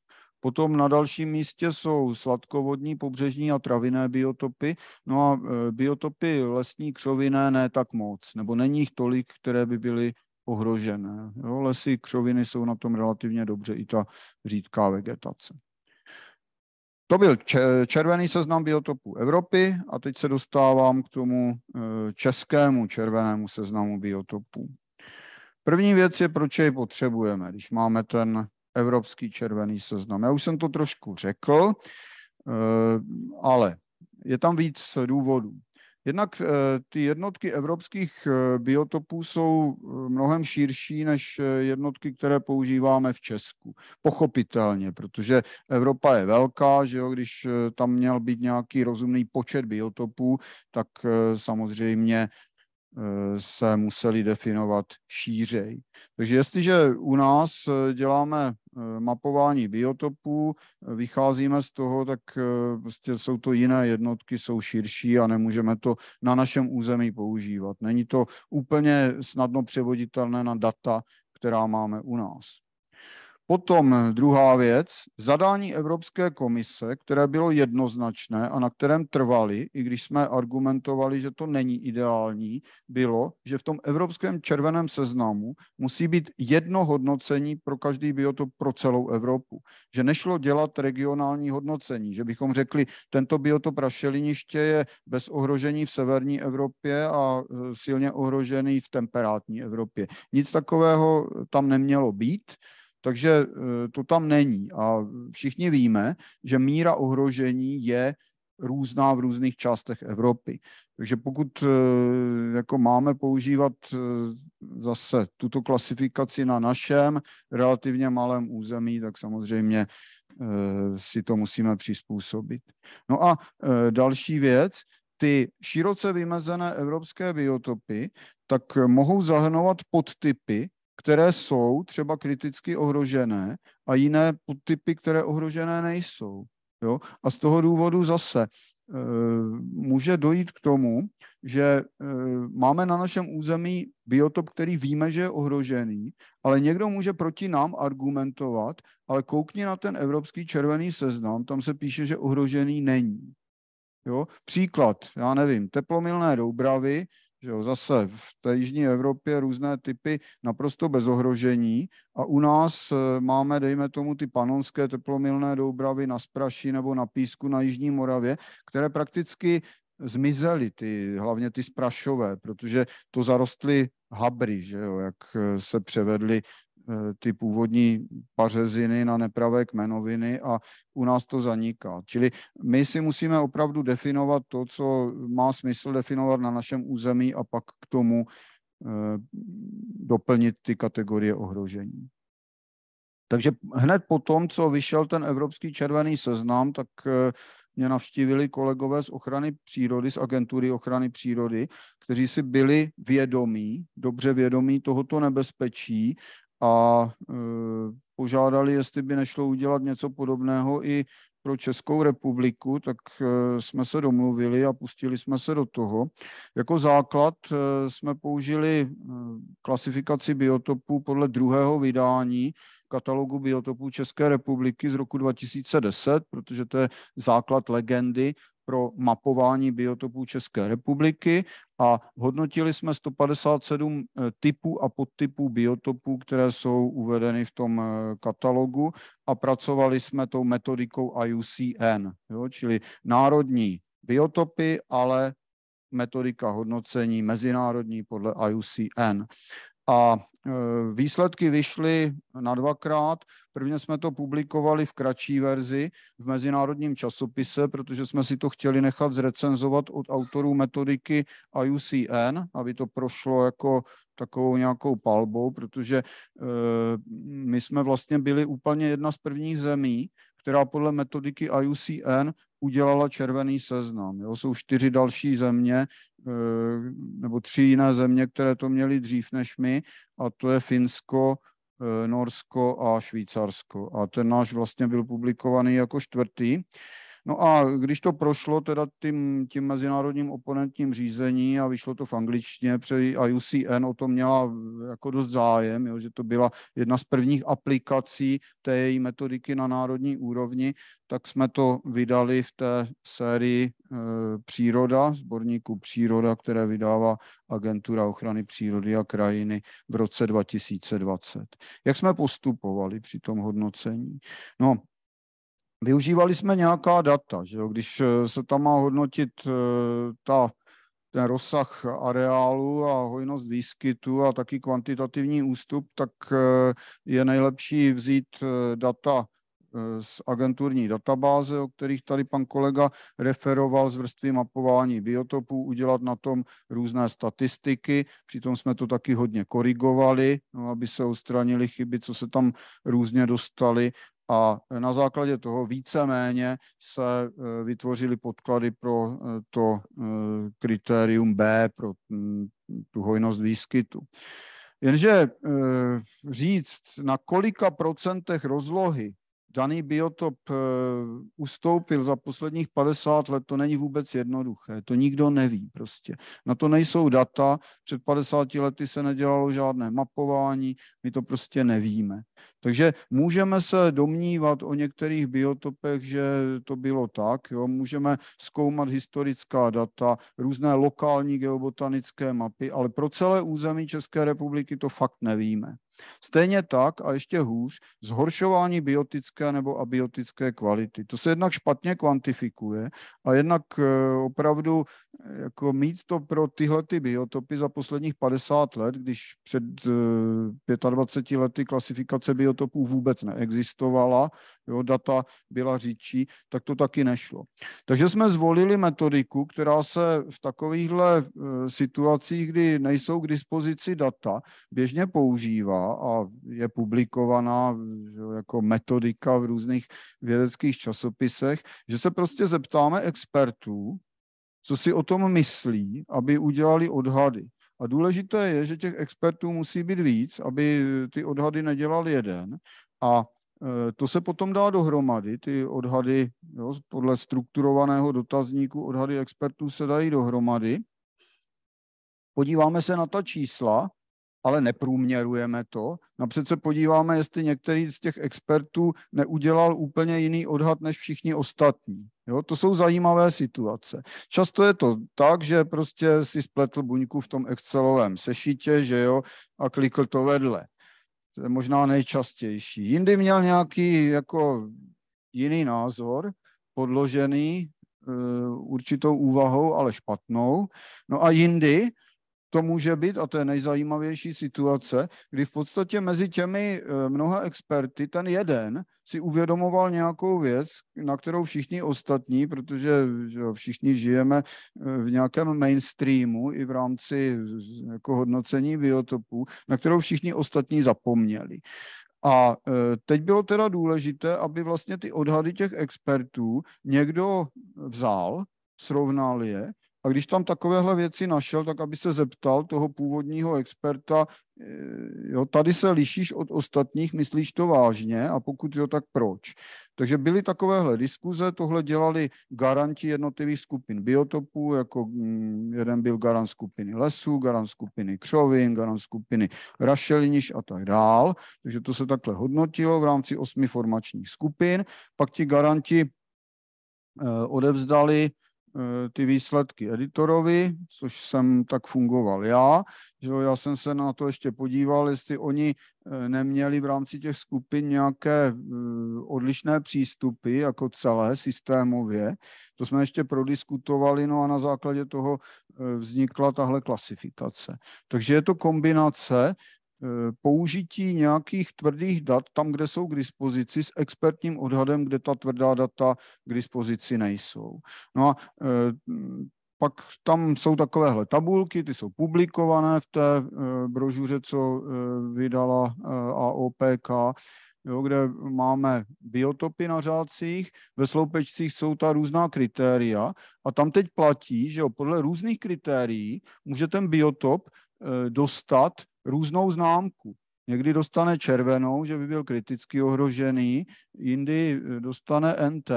Potom na dalším místě jsou sladkovodní, pobřežní a travinné biotopy. No a eh, biotopy lesní křoviné ne tak moc, nebo není jich tolik, které by byly ohrožené. Jo, lesy křoviny jsou na tom relativně dobře, i ta řídká vegetace. To byl červený seznam biotopů Evropy a teď se dostávám k tomu eh, českému červenému seznamu biotopů. První věc je, proč jej potřebujeme, když máme ten evropský červený seznam. Já už jsem to trošku řekl, eh, ale je tam víc důvodů. Jednak eh, ty jednotky evropských eh, biotopů jsou mnohem širší než jednotky, které používáme v Česku. Pochopitelně, protože Evropa je velká, že jo, když tam měl být nějaký rozumný počet biotopů, tak samozřejmě Eh, se museli definovat šířej. Takže jestliže u nás eh, děláme eh, mapování biotopů, vycházíme z toho, tak prostě jsou to jiné jednotky, jsou širší a nemůžeme to na našem území používat. Není to úplně snadno převoditelné na data, která máme u nás. Potom eh, druhá věc, zadání Evropské komise, které bylo jednoznačné a na kterém trvali, i když jsme argumentovali, že to není ideální, bylo, že v tom evropském červeném seznamu musí být jedno hodnocení pro každý biotop pro celou Evropu. Že nešlo dělat regionální hodnocení, že bychom řekli, tento biotop rašeliniště je bez ohrožení v severní Evropě a eh, silně ohrožený v temperátní Evropě. Nic takového tam nemělo být. Takže eh, to tam není. A všichni víme, že míra ohrožení je různá v různých částech Evropy. Takže pokud eh, jako máme používat eh, zase tuto klasifikaci na našem relativně malém území, tak samozřejmě si to musíme přizpůsobit. No a další věc, ty široce vymezené evropské biotopy, tak mohou zahrnovat podtypy které jsou třeba kriticky ohrožené a jiné typy, které ohrožené nejsou. Jo? A z toho důvodu zase eh, může dojít k tomu, že eh, máme na našem území biotop, který víme, že je ohrožený, ale někdo může proti nám argumentovat, ale koukni na ten evropský červený seznam, tam se píše, že ohrožený není. Jo? Příklad, já nevím, teplomilné doubravy že jo, zase v té jižní Evropě různé typy naprosto bez ohrožení a u nás eh, máme, dejme tomu, ty panonské teplomilné doubravy na Spraši nebo na Písku na Jižní Moravě, které prakticky zmizely, ty, hlavně ty sprašové, protože to zarostly habry, že jo, jak eh, se převedly Eh, ty původní pařeziny na nepravé kmenoviny a u nás to zaniká. Čili my si musíme opravdu definovat to, co má smysl definovat na našem území a pak k tomu eh, doplnit ty kategorie ohrožení. Takže hned po tom, co vyšel ten Evropský červený seznam, tak eh, mě navštívili kolegové z ochrany přírody, z agentury ochrany přírody, kteří si byli vědomí, dobře vědomí tohoto nebezpečí a e, požádali, jestli by nešlo udělat něco podobného i pro Českou republiku, tak e, jsme se domluvili a pustili jsme se do toho. Jako základ e, jsme použili klasifikaci biotopů podle druhého vydání katalogu biotopů České republiky z roku 2010, protože to je základ legendy pro mapování biotopů České republiky a hodnotili jsme 157 eh, typů a podtypů biotopů, které jsou uvedeny v tom eh, katalogu a pracovali jsme tou metodikou IUCN, jo, čili národní biotopy, ale metodika hodnocení mezinárodní podle IUCN. A Eh, výsledky vyšly na dvakrát. Prvně jsme to publikovali v kratší verzi v mezinárodním časopise, protože jsme si to chtěli nechat zrecenzovat od autorů metodiky IUCN, aby to prošlo jako takovou nějakou palbou, protože eh, my jsme vlastně byli úplně jedna z prvních zemí, která podle metodiky IUCN udělala červený seznam. Jo, jsou čtyři další země, eh, nebo tři jiné země, které to měly dřív než my, a to je Finsko, eh, Norsko a Švýcarsko. A ten náš vlastně byl publikovaný jako čtvrtý. No a když to prošlo teda tím, tím mezinárodním oponentním řízení a vyšlo to v angličtině, a UCN o to měla eh, jako dost zájem, jo, že to byla jedna z prvních aplikací té její metodiky na národní úrovni, tak jsme to vydali v té sérii e, Příroda, sborníku Příroda, které vydává Agentura ochrany přírody a krajiny v roce 2020. Jak jsme postupovali při tom hodnocení? No, Využívali jsme nějaká data, že jo? když eh, se tam má hodnotit eh, ta, ten rozsah areálu a hojnost výskytu a taky kvantitativní ústup, tak eh, je nejlepší vzít data z agenturní databáze, o kterých tady pan kolega referoval z vrstvy mapování biotopů, udělat na tom různé statistiky. Přitom jsme to taky hodně korigovali, no, aby se odstranili chyby, co se tam různě dostali a na základě toho víceméně se eh, vytvořily podklady pro eh, to eh, kritérium B, pro hm, tu hojnost výskytu. Jenže říct, na kolika procentech rozlohy daný biotop ustoupil za posledních 50 let, to není vůbec jednoduché. To nikdo neví prostě. Na to nejsou data. Před 50 lety se nedělalo žádné mapování, my to prostě nevíme. Takže můžeme se domnívat o některých biotopech, že to bylo tak. Jo? Můžeme zkoumat historická data, různé lokální geobotanické mapy, ale pro celé území České republiky to fakt nevíme. Stejně tak a ještě hůř zhoršování biotické nebo abiotické kvality. To se jednak špatně kvantifikuje a jednak eh, opravdu eh, jako mít to pro tyhle ty biotopy za posledních 50 let, když před 25 eh, lety klasifikace biotopy biotopů vůbec neexistovala, jo, data byla říčí, tak to taky nešlo. Takže jsme zvolili metodiku, která se v takovýchhle e, situacích, kdy nejsou k dispozici data, běžně používá a je publikovaná jako metodika v různých vědeckých časopisech, že se prostě zeptáme expertů, co si o tom myslí, aby udělali odhady. A důležité je, že těch expertů musí být víc, aby ty odhady nedělal jeden. A e, to se potom dá dohromady, ty odhady jo, podle strukturovaného dotazníku, odhady expertů se dají dohromady. Podíváme se na ta čísla, ale neprůměrujeme to. Napřed no, se podíváme, jestli některý z těch expertů neudělal úplně jiný odhad než všichni ostatní. Jo, to jsou zajímavé situace. Často je to tak, že prostě si spletl buňku v tom Excelovém sešitě, že jo, a klikl to vedle. To je možná nejčastější. Jindy měl nějaký jako jiný názor, podložený e, určitou úvahou, ale špatnou. No a jindy to může být, a to je nejzajímavější situace, kdy v podstatě mezi těmi eh, mnoha experty ten jeden si uvědomoval nějakou věc, na kterou všichni ostatní, protože že všichni žijeme eh, v nějakém mainstreamu i v rámci jako hodnocení biotopů, na kterou všichni ostatní zapomněli. A eh, teď bylo teda důležité, aby vlastně ty odhady těch expertů někdo vzal, srovnal je a když tam takovéhle věci našel, tak aby se zeptal toho původního experta, eh, jo, tady se lišíš od ostatních, myslíš to vážně a pokud jo, tak proč? Takže byly takovéhle diskuze, tohle dělali garanti jednotlivých skupin biotopů, jako mm, jeden byl garant skupiny lesů, garant skupiny křovin, garant skupiny rašeliniš a tak dál. Takže to se takhle hodnotilo v rámci osmi formačních skupin. Pak ti garanti eh, odevzdali Eh, ty výsledky editorovi, což jsem tak fungoval já. Že já jsem se na to ještě podíval, jestli oni eh, neměli v rámci těch skupin nějaké eh, odlišné přístupy jako celé systémově. To jsme ještě prodiskutovali, no a na základě toho vznikla tahle klasifikace. Takže je to kombinace Eh, použití nějakých tvrdých dat tam, kde jsou k dispozici, s expertním odhadem, kde ta tvrdá data k dispozici nejsou. No a eh, pak tam jsou takovéhle tabulky, ty jsou publikované v té eh, brožuře, co vydala AOPK, jo, kde máme biotopy na řádcích, ve sloupečcích jsou ta různá kritéria a tam teď platí, že jo, podle různých kritérií může ten biotop dostat různou známku. Někdy dostane červenou, že by byl kriticky ohrožený, jindy eh, dostane NT,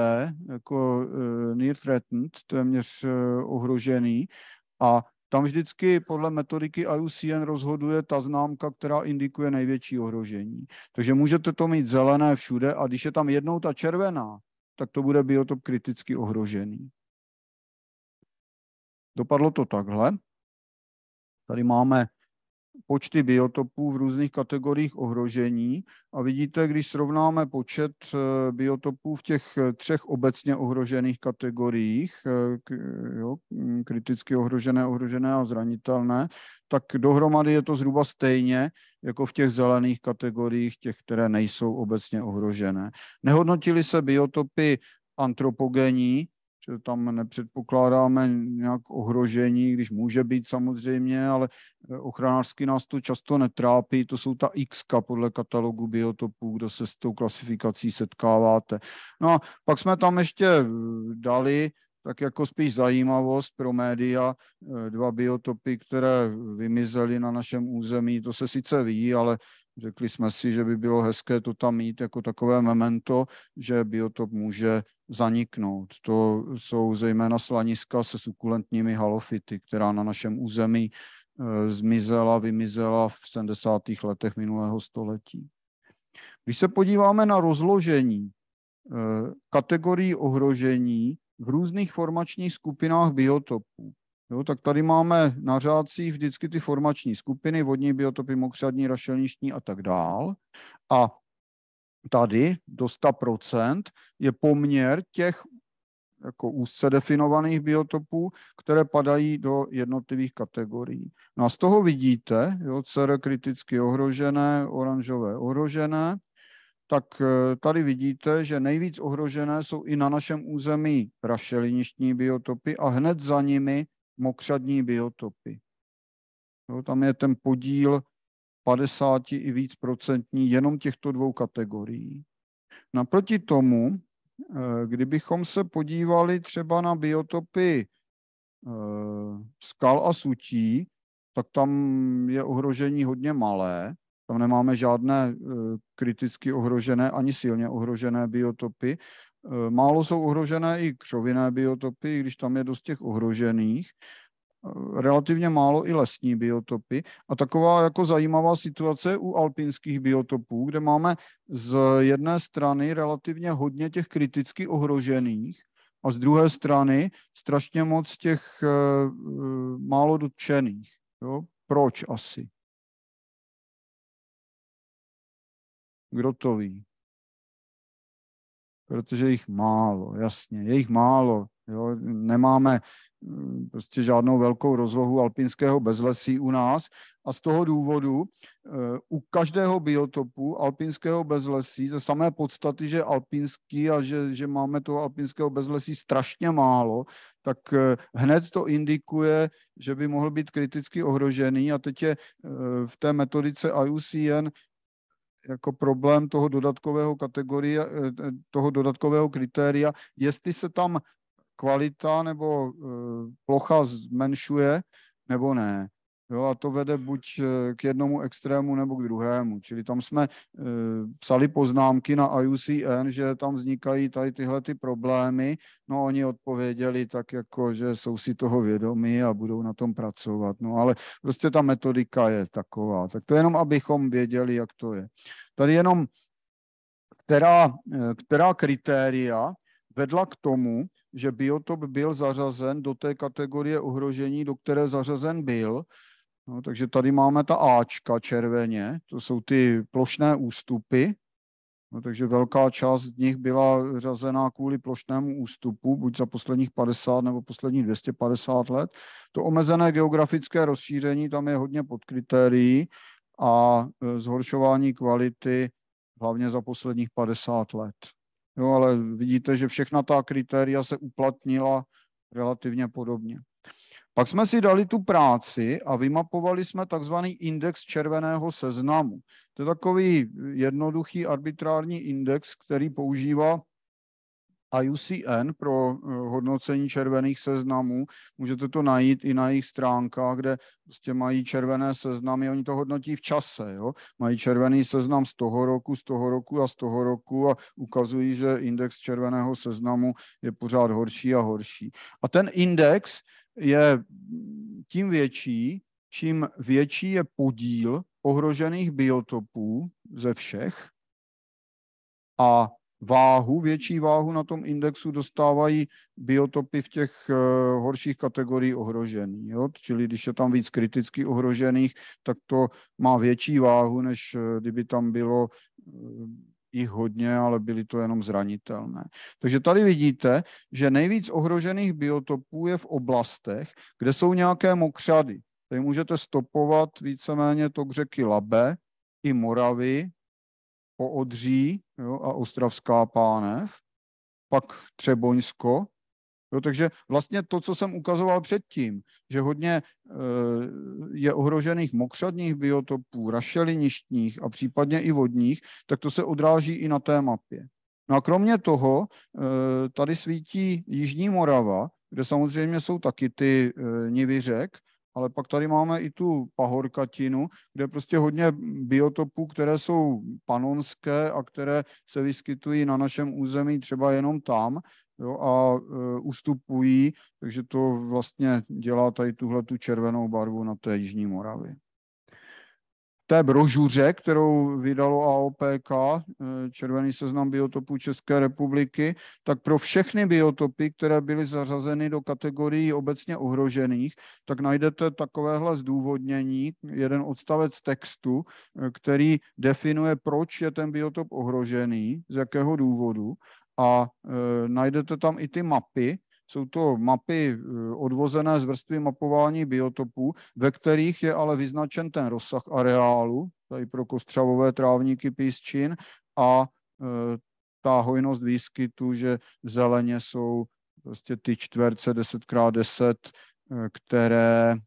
jako eh, near threatened, téměř eh, ohrožený. A tam vždycky podle metodiky IUCN rozhoduje ta známka, která indikuje největší ohrožení. Takže můžete to mít zelené všude a když je tam jednou ta červená, tak to bude biotop kriticky ohrožený. Dopadlo to takhle. Tady máme počty biotopů v různých kategoriích ohrožení. A vidíte, když srovnáme počet eh, biotopů v těch eh, třech obecně ohrožených kategoriích, eh, jo, mm, kriticky ohrožené, ohrožené a zranitelné, tak dohromady je to zhruba stejně jako v těch zelených kategoriích, těch, které nejsou obecně ohrožené. Nehodnotili se biotopy antropogení, že tam nepředpokládáme nějak ohrožení, když může být samozřejmě, ale eh, ochranářsky nás to často netrápí. To jsou ta X podle katalogu biotopů, kdo se s tou klasifikací setkáváte. No a pak jsme tam ještě eh, dali tak jako spíš zajímavost pro média, eh, dva biotopy, které vymizely na našem území, to se sice ví, ale Řekli jsme si, že by bylo hezké to tam mít jako takové memento, že biotop může zaniknout. To jsou zejména slaniska se sukulentními halofity, která na našem území e, zmizela, vymizela v 70. letech minulého století. Když se podíváme na rozložení e, kategorií ohrožení v různých formačních skupinách biotopů, Jo, tak tady máme na řádcích vždycky ty formační skupiny, vodní biotopy, mokřadní, rašelništní a tak dál. A tady do 100% je poměr těch jako úzce definovaných biotopů, které padají do jednotlivých kategorií. No a z toho vidíte, jo, CR kriticky ohrožené, oranžové ohrožené, tak e, tady vidíte, že nejvíc ohrožené jsou i na našem území rašeliništní biotopy a hned za nimi mokřadní biotopy. Jo, tam je ten podíl 50 i víc procentní jenom těchto dvou kategorií. Naproti tomu, eh, kdybychom se podívali třeba na biotopy eh, skal a sutí, tak tam je ohrožení hodně malé. Tam nemáme žádné eh, kriticky ohrožené ani silně ohrožené biotopy. Eh, málo jsou ohrožené i křoviné biotopy, i když tam je dost těch ohrožených. Eh, relativně málo i lesní biotopy. A taková jako zajímavá situace u alpinských biotopů, kde máme z jedné strany relativně hodně těch kriticky ohrožených a z druhé strany strašně moc těch eh, málo dotčených. Jo? Proč asi? Kdo to ví? protože jich málo, jasně, je jich málo. Jo? Nemáme mm, prostě žádnou velkou rozlohu alpinského bezlesí u nás a z toho důvodu eh, u každého biotopu alpinského bezlesí ze samé podstaty, že alpinský a že, že máme toho alpinského bezlesí strašně málo, tak eh, hned to indikuje, že by mohl být kriticky ohrožený a teď je eh, v té metodice IUCN jako problém toho dodatkového kategorie, eh, eh, toho dodatkového kritéria, jestli se tam kvalita nebo eh, plocha zmenšuje nebo ne. Jo, a to vede buď eh, k jednomu extrému nebo k druhému. Čili tam jsme eh, psali poznámky na IUCN, že tam vznikají tady tyhle ty problémy. No oni odpověděli tak jako, že jsou si toho vědomí a budou na tom pracovat. No ale prostě ta metodika je taková. Tak to jenom, abychom věděli, jak to je. Tady jenom, která, eh, která kritéria vedla k tomu, že biotop byl zařazen do té kategorie ohrožení, do které zařazen byl, No, takže tady máme ta Ačka červeně, to jsou ty plošné ústupy, No, takže velká část z nich byla řazená kvůli plošnému ústupu, buď za posledních 50 nebo posledních 250 let. To omezené geografické rozšíření tam je hodně pod kritérií a e, zhoršování kvality hlavně za posledních 50 let. Jo, ale vidíte, že všechna ta kritéria se uplatnila relativně podobně. Pak jsme si dali tu práci a vymapovali jsme takzvaný index červeného seznamu. To je takový jednoduchý arbitrární index, který používá IUCN pro eh, hodnocení červených seznamů. Můžete to najít i na jejich stránkách, kde prostě mají červené seznamy, oni to hodnotí v čase. Jo? Mají červený seznam z toho roku, z toho roku a z toho roku a ukazují, že index červeného seznamu je pořád horší a horší. A ten index je tím větší, čím větší je podíl ohrožených biotopů ze všech a váhu, větší váhu na tom indexu dostávají biotopy v těch eh, horších kategorií ohrožených. Jo? Čili když je tam víc kriticky ohrožených, tak to má větší váhu, než eh, kdyby tam bylo eh, jich hodně, ale byly to jenom zranitelné. Takže tady vidíte, že nejvíc ohrožených biotopů je v oblastech, kde jsou nějaké mokřady. Tady můžete stopovat víceméně to k řeky Labe, i Moravy, Poodří jo, a Ostravská pánev, pak Třeboňsko, Jo, takže vlastně to, co jsem ukazoval předtím, že hodně eh, je ohrožených mokřadních biotopů, rašeliništních a případně i vodních, tak to se odráží i na té mapě. No a kromě toho eh, tady svítí Jižní Morava, kde samozřejmě jsou taky ty eh, nivy řek, ale pak tady máme i tu pahorkatinu, kde prostě hodně biotopů, které jsou panonské a které se vyskytují na našem území třeba jenom tam, jo, a e, ustupují, takže to vlastně dělá tady tuhle tu červenou barvu na té Jižní Moravě. Té brožuře, kterou vydalo AOPK, eh, Červený seznam biotopů České republiky, tak pro všechny biotopy, které byly zařazeny do kategorií obecně ohrožených, tak najdete takovéhle zdůvodnění, jeden odstavec textu, eh, který definuje, proč je ten biotop ohrožený, z jakého důvodu a e, najdete tam i ty mapy. Jsou to mapy e, odvozené z vrstvy mapování biotopů, ve kterých je ale vyznačen ten rozsah areálu, tady pro kostřavové trávníky písčin a e, ta hojnost výskytu, že zeleně jsou prostě ty čtverce 10x10, e, které e,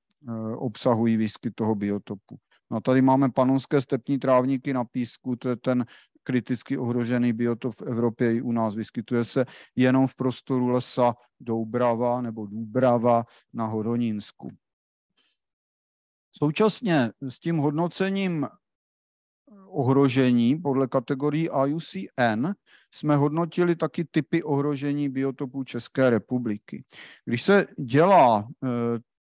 obsahují výskyt toho biotopu. No a tady máme panonské stepní trávníky na písku, to je ten kriticky ohrožený biotop v Evropě i u nás. Vyskytuje se jenom v prostoru lesa Doubrava nebo Důbrava na Horonínsku. Současně s tím hodnocením ohrožení podle kategorii IUCN jsme hodnotili taky typy ohrožení biotopů České republiky. Když se dělá eh,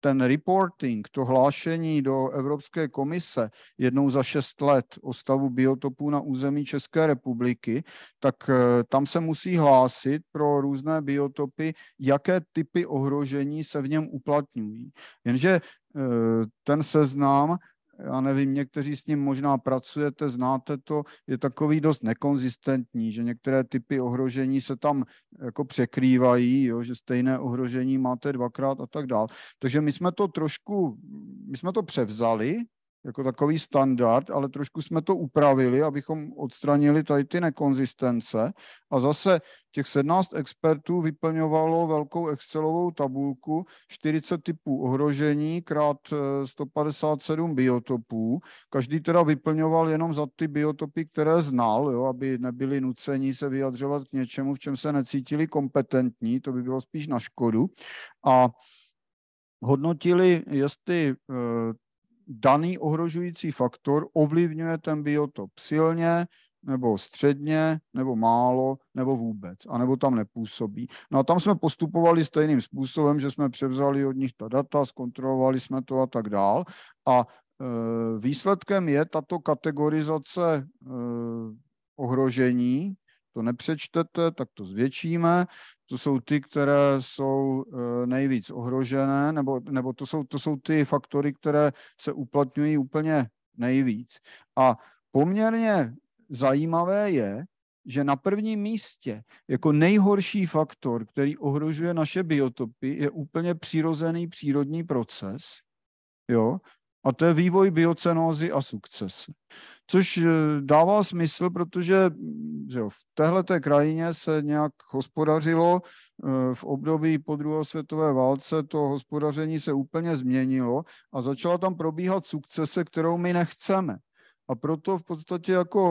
ten reporting, to hlášení do Evropské komise jednou za šest let o stavu biotopů na území České republiky, tak eh, tam se musí hlásit pro různé biotopy, jaké typy ohrožení se v něm uplatňují. Jenže eh, ten seznam já nevím, někteří s ním možná pracujete, znáte to, je takový dost nekonzistentní, že některé typy ohrožení se tam jako překrývají, jo, že stejné ohrožení máte dvakrát a tak dál. Takže my jsme to trošku, my jsme to převzali, jako takový standard, ale trošku jsme to upravili, abychom odstranili tady ty nekonzistence. A zase těch 17 expertů vyplňovalo velkou Excelovou tabulku 40 typů ohrožení krát 157 eh, biotopů. Každý teda vyplňoval jenom za ty biotopy, které znal, jo, aby nebyli nuceni se vyjadřovat k něčemu, v čem se necítili kompetentní, to by bylo spíš na škodu. A hodnotili, jestli eh, daný ohrožující faktor ovlivňuje ten biotop silně, nebo středně, nebo málo, nebo vůbec, a nebo tam nepůsobí. No a tam jsme postupovali stejným způsobem, že jsme převzali od nich ta data, zkontrolovali jsme to a tak dál. A e, výsledkem je tato kategorizace e, ohrožení to nepřečtete, tak to zvětšíme. To jsou ty, které jsou eh, nejvíc ohrožené, nebo, nebo to, jsou, to jsou ty faktory, které se uplatňují úplně nejvíc. A poměrně zajímavé je, že na prvním místě jako nejhorší faktor, který ohrožuje naše biotopy, je úplně přirozený přírodní proces, jo, a to je vývoj biocenózy a sukcese. Což eh, dává smysl, protože mm, že jo, v téhle krajině se nějak hospodařilo. Eh, v období po druhé světové válce to hospodaření se úplně změnilo a začala tam probíhat sukcese, kterou my nechceme. A proto v podstatě jako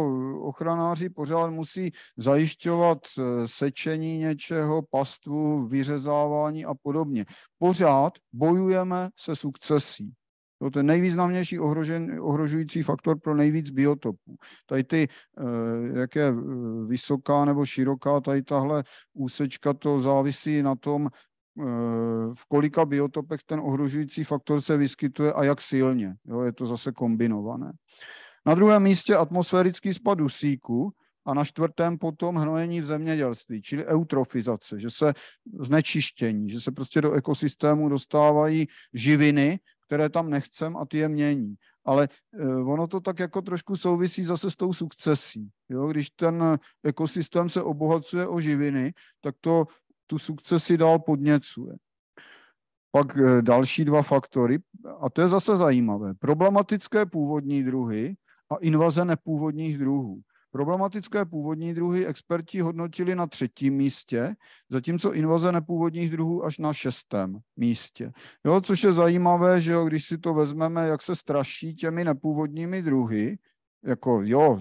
ochranáři pořád musí zajišťovat eh, sečení něčeho, pastvu, vyřezávání a podobně. Pořád bojujeme se sukcesí to je nejvýznamnější ohrožen, ohrožující faktor pro nejvíc biotopů. Tady ty, eh, jak je eh, vysoká nebo široká, tady tahle úsečka, to závisí na tom, eh, v kolika biotopech ten ohrožující faktor se vyskytuje a jak silně. Jo, je to zase kombinované. Na druhém místě atmosférický spad dusíku a na čtvrtém potom hnojení v zemědělství, čili eutrofizace, že se znečištění, že se prostě do ekosystému dostávají živiny, které tam nechcem a ty je mění. Ale e, ono to tak jako trošku souvisí zase s tou sukcesí. Jo? Když ten ekosystém se obohacuje o živiny, tak to tu sukcesi dál podněcuje. Pak e, další dva faktory, a to je zase zajímavé. Problematické původní druhy a invaze nepůvodních druhů. Problematické původní druhy experti hodnotili na třetím místě, zatímco invaze nepůvodních druhů až na šestém místě. Jo, což je zajímavé, že jo, když si to vezmeme, jak se straší těmi nepůvodními druhy, jako jo,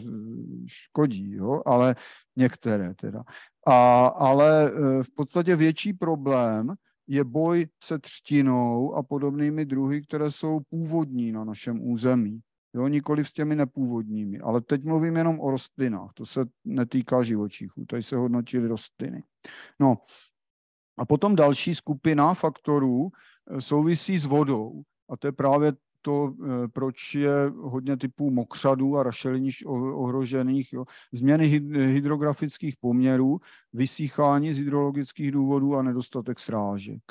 škodí, jo, ale některé teda. A, ale e, v podstatě větší problém je boj se třtinou a podobnými druhy, které jsou původní na našem území jo, nikoli s těmi nepůvodními. Ale teď mluvím jenom o rostlinách, to se netýká živočichů, tady se hodnotily rostliny. No a potom další skupina faktorů eh, souvisí s vodou a to je právě to, eh, proč je hodně typů mokřadů a rašelinišť ohrožených. Jo. Změny eh, hydrografických poměrů, vysíchání z hydrologických důvodů a nedostatek srážek.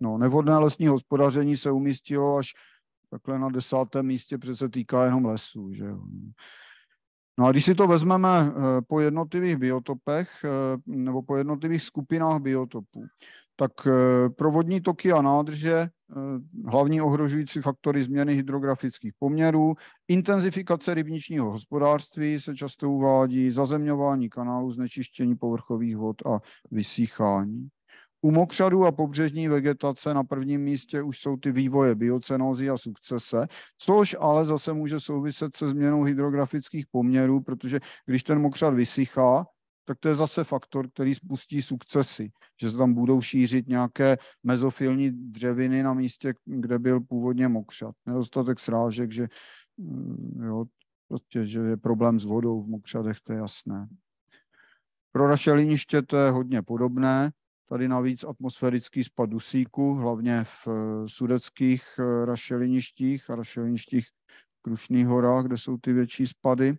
No, nevodné lesní hospodaření se umístilo až takhle na desátém místě přece týká jenom lesů. Že jo? No a když si to vezmeme eh, po jednotlivých biotopech eh, nebo po jednotlivých skupinách biotopů, tak eh, provodní toky a nádrže, hlavní ohrožující faktory změny hydrografických poměrů, intenzifikace rybničního hospodářství se často uvádí, zazemňování kanálů, znečištění povrchových vod a vysíchání. U mokřadů a pobřežní vegetace na prvním místě už jsou ty vývoje biocenózy a sukcese, což ale zase může souviset se změnou hydrografických poměrů, protože když ten mokřad vysychá, tak to je zase faktor, který spustí sukcesy, že se tam budou šířit nějaké mezofilní dřeviny na místě, kde byl původně mokřad. Nedostatek srážek, že, mm, jo, prostě, že je problém s vodou v mokřadech, to je jasné. Pro liniště to je hodně podobné. Tady navíc atmosférický spad dusíku, hlavně v eh, sudeckých eh, rašeliništích a rašeliništích Krušných horách, kde jsou ty větší spady.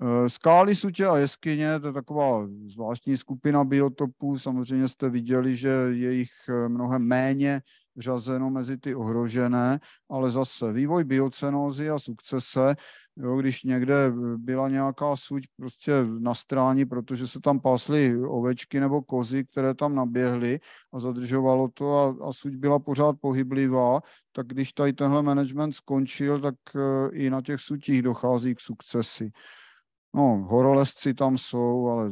Eh, skály, sutě a jeskyně, to je taková zvláštní skupina biotopů. Samozřejmě jste viděli, že je jich mnohem méně řazeno mezi ty ohrožené, ale zase vývoj biocenózy a sukcese, jo, když někde eh, byla nějaká suť prostě na stráně, protože se tam pásly ovečky nebo kozy, které tam naběhly a zadržovalo to a, a suť byla pořád pohyblivá, tak když tady tenhle management skončil, tak eh, i na těch sutích dochází k sukcesi. No, horolezci tam jsou, ale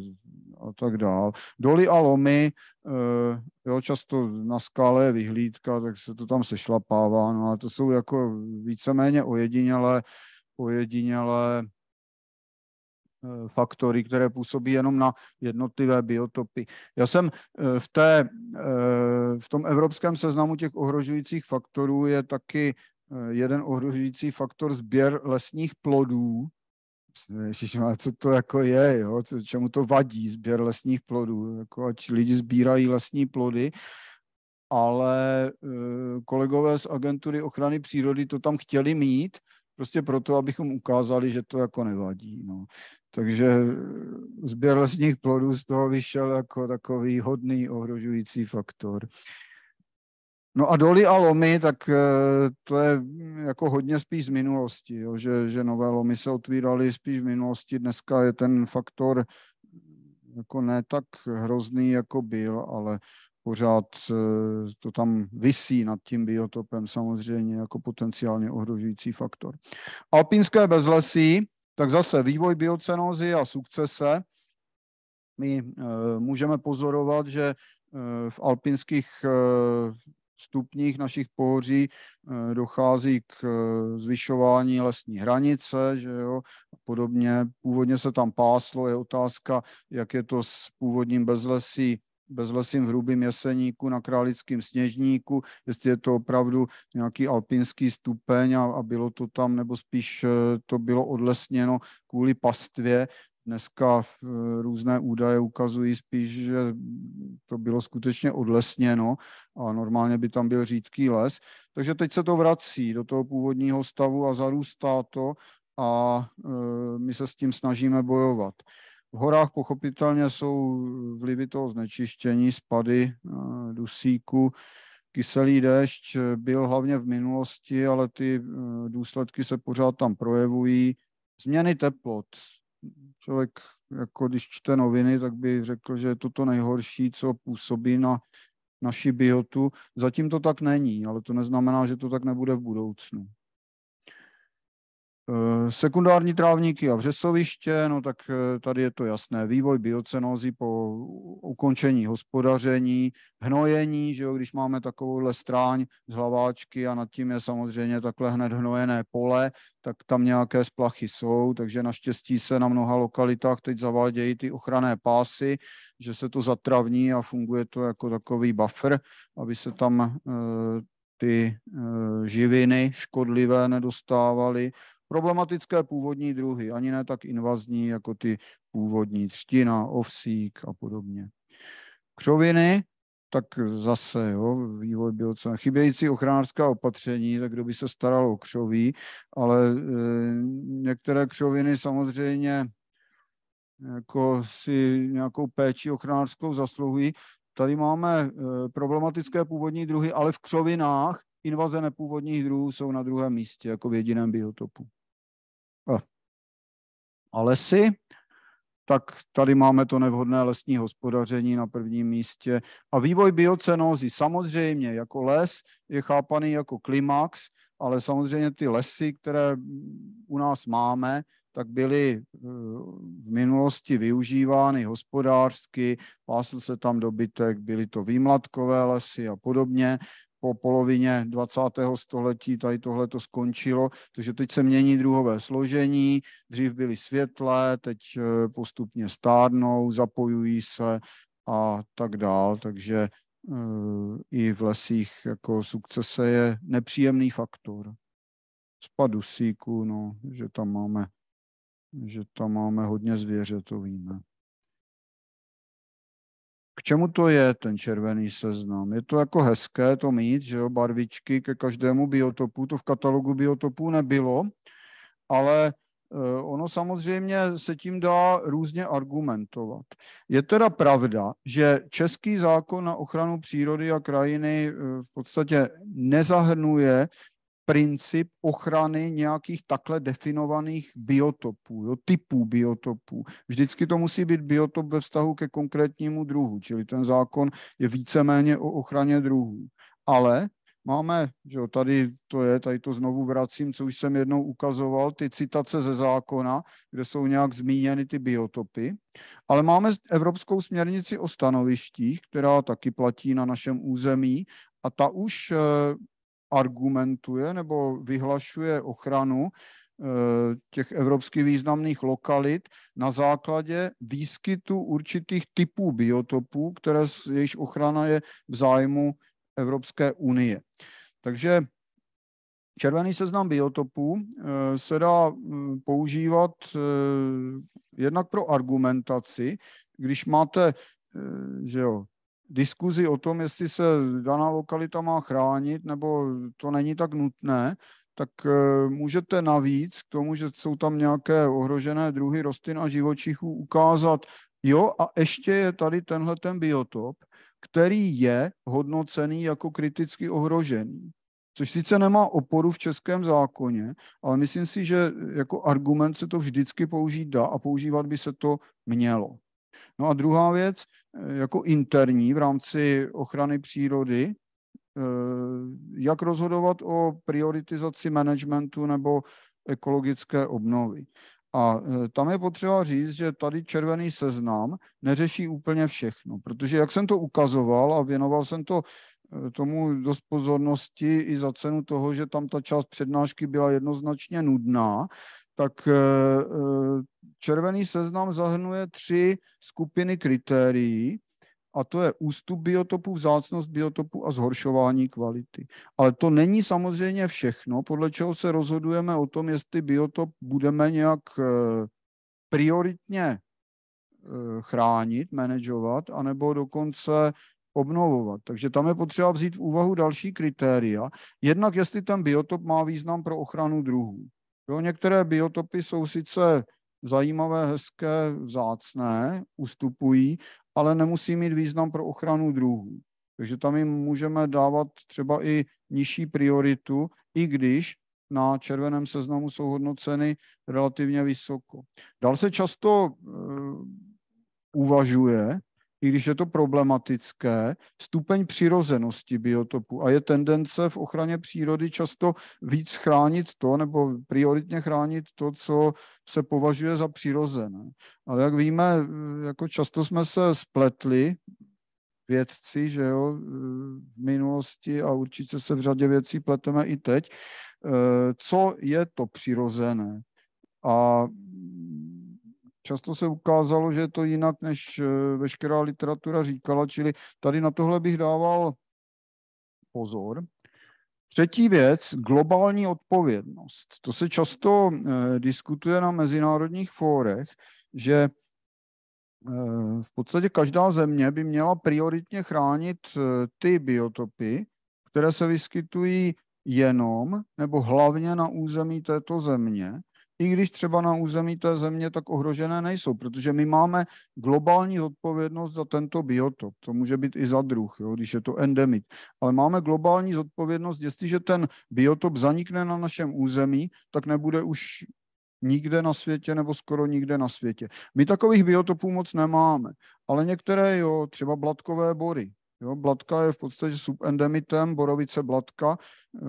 a tak dál. Doly a lomy, eh, jo, často na skále je vyhlídka, tak se to tam sešlapává, no ale to jsou jako víceméně ojedinělé, ojedinělé eh, faktory, které působí jenom na jednotlivé biotopy. Já jsem eh, v, té, v tom evropském seznamu těch ohrožujících faktorů je taky jeden ohrožující faktor sběr lesních plodů, Ježiš, ale co to jako je, jo? čemu to vadí, sběr lesních plodů, jako ať lidi sbírají lesní plody, ale eh, kolegové z agentury ochrany přírody to tam chtěli mít, prostě proto, abychom ukázali, že to jako nevadí. No. Takže eh, sběr lesních plodů z toho vyšel jako takový hodný ohrožující faktor. No a doly a lomy, tak eh, to je mm, jako hodně spíš z minulosti, jo, že, že nové lomy se otvíraly spíš v minulosti. Dneska je ten faktor mm, jako ne tak hrozný, jako byl, ale pořád eh, to tam vysí nad tím biotopem samozřejmě jako potenciálně ohrožující faktor. Alpínské bezlesí, tak zase vývoj biocenózy a sukcese. My eh, můžeme pozorovat, že v alpinských stupních našich pohoří eh, dochází k eh, zvyšování lesní hranice, že jo, podobně. Původně se tam páslo, je otázka, jak je to s původním bezlesí bezlesím v hrubým jeseníku, na králickém sněžníku, jestli je to opravdu nějaký alpinský stupeň a, a bylo to tam, nebo spíš eh, to bylo odlesněno kvůli pastvě, Dneska eh, různé údaje ukazují spíš, že to bylo skutečně odlesněno a normálně by tam byl řídký les. Takže teď se to vrací do toho původního stavu a zarůstá to a eh, my se s tím snažíme bojovat. V horách pochopitelně jsou vlivy toho znečištění, spady eh, dusíku, kyselý déšť byl hlavně v minulosti, ale ty důsledky se pořád tam projevují. Změny teplot, člověk, jako když čte noviny, tak by řekl, že je to to nejhorší, co působí na naši biotu. Zatím to tak není, ale to neznamená, že to tak nebude v budoucnu. Eh, sekundární trávníky a vřesoviště, no tak eh, tady je to jasné, vývoj biocenózy po ukončení hospodaření, hnojení, že jo, když máme takovouhle stráň z hlaváčky a nad tím je samozřejmě takhle hned hnojené pole, tak tam nějaké splachy jsou, takže naštěstí se na mnoha lokalitách teď zavádějí ty ochranné pásy, že se to zatravní a funguje to jako takový buffer, aby se tam eh, ty živiny škodlivé nedostávaly Problematické původní druhy, ani ne tak invazní, jako ty původní třtina, ovsík a podobně. Křoviny, tak zase jo, vývoj co Chybějící ochránářská opatření, tak kdo by se staral o křoví, ale e, některé křoviny samozřejmě jako si nějakou péči ochránářskou zasluhují. Tady máme e, problematické původní druhy, ale v křovinách, invaze nepůvodních druhů jsou na druhém místě, jako v jediném biotopu. A lesy, tak tady máme to nevhodné lesní hospodaření na prvním místě. A vývoj biocenózy samozřejmě jako les je chápaný jako klimax, ale samozřejmě ty lesy, které u nás máme, tak byly eh, v minulosti využívány hospodářsky, pásl se tam dobytek, byly to výmladkové lesy a podobně po polovině 20. století tady tohle to skončilo, takže teď se mění druhové složení, dřív byly světlé, teď eh, postupně stárnou, zapojují se a tak dál, takže eh, i v lesích jako sukcese je nepříjemný faktor. Spadu síku, no, že tam máme, že tam máme hodně zvěře, to víme. K čemu to je ten červený seznam? Je to jako hezké to mít, že jo, barvičky ke každému biotopu, to v katalogu biotopů nebylo, ale e, ono samozřejmě se tím dá různě argumentovat. Je teda pravda, že český zákon na ochranu přírody a krajiny e, v podstatě nezahrnuje princip ochrany nějakých takhle definovaných biotopů, jo, typů biotopů. Vždycky to musí být biotop ve vztahu ke konkrétnímu druhu, čili ten zákon je víceméně o ochraně druhů. Ale máme, že jo, tady to je, tady to znovu vracím, co už jsem jednou ukazoval, ty citace ze zákona, kde jsou nějak zmíněny ty biotopy, ale máme Evropskou směrnici o stanovištích, která taky platí na našem území a ta už eh, argumentuje nebo vyhlašuje ochranu eh, těch evropsky významných lokalit na základě výskytu určitých typů biotopů, které jejich ochrana je v zájmu Evropské unie. Takže červený seznam biotopů eh, se dá hm, používat eh, jednak pro argumentaci, když máte že jo, diskuzi o tom, jestli se daná lokalita má chránit, nebo to není tak nutné, tak eh, můžete navíc k tomu, že jsou tam nějaké ohrožené druhy rostlin a živočichů, ukázat, jo, a ještě je tady tenhle ten biotop, který je hodnocený jako kriticky ohrožený. Což sice nemá oporu v českém zákoně, ale myslím si, že jako argument se to vždycky použít dá a používat by se to mělo. No a druhá věc, eh, jako interní v rámci ochrany přírody, eh, jak rozhodovat o prioritizaci managementu nebo ekologické obnovy. A eh, tam je potřeba říct, že tady červený seznam neřeší úplně všechno, protože jak jsem to ukazoval a věnoval jsem to tomu dost pozornosti i za cenu toho, že tam ta část přednášky byla jednoznačně nudná, tak eh, eh, červený seznam zahrnuje tři skupiny kritérií, a to je ústup biotopu, vzácnost biotopu a zhoršování kvality. Ale to není samozřejmě všechno, podle čeho se rozhodujeme o tom, jestli biotop budeme nějak eh, prioritně chránit, manažovat, anebo dokonce obnovovat. Takže tam je potřeba vzít v úvahu další kritéria. Jednak jestli ten biotop má význam pro ochranu druhů. Jo, některé biotopy jsou sice zajímavé, hezké, vzácné, ustupují, ale nemusí mít význam pro ochranu druhů. Takže tam jim můžeme dávat třeba i nižší prioritu, i když na červeném seznamu jsou hodnoceny relativně vysoko. Dál se často eh, uvažuje, i když je to problematické, stupeň přirozenosti biotopu a je tendence v ochraně přírody často víc chránit to nebo prioritně chránit to, co se považuje za přirozené. Ale jak víme, jako často jsme se spletli vědci, že jo, v minulosti a určitě se v řadě věcí pleteme i teď, eh, co je to přirozené. A často se ukázalo, že je to jinak, než eh, veškerá literatura říkala, čili tady na tohle bych dával pozor. Třetí věc, globální odpovědnost. To se často eh, diskutuje na mezinárodních fórech, že eh, v podstatě každá země by měla prioritně chránit ty biotopy, které se vyskytují jenom nebo hlavně na území této země i když třeba na území té země tak ohrožené nejsou, protože my máme globální odpovědnost za tento biotop. To může být i za druh, jo, když je to endemit. Ale máme globální zodpovědnost, jestliže ten biotop zanikne na našem území, tak nebude už nikde na světě nebo skoro nikde na světě. My takových biotopů moc nemáme, ale některé jo, třeba blatkové bory. Jo, blatka je v podstatě subendemitem, borovice blatka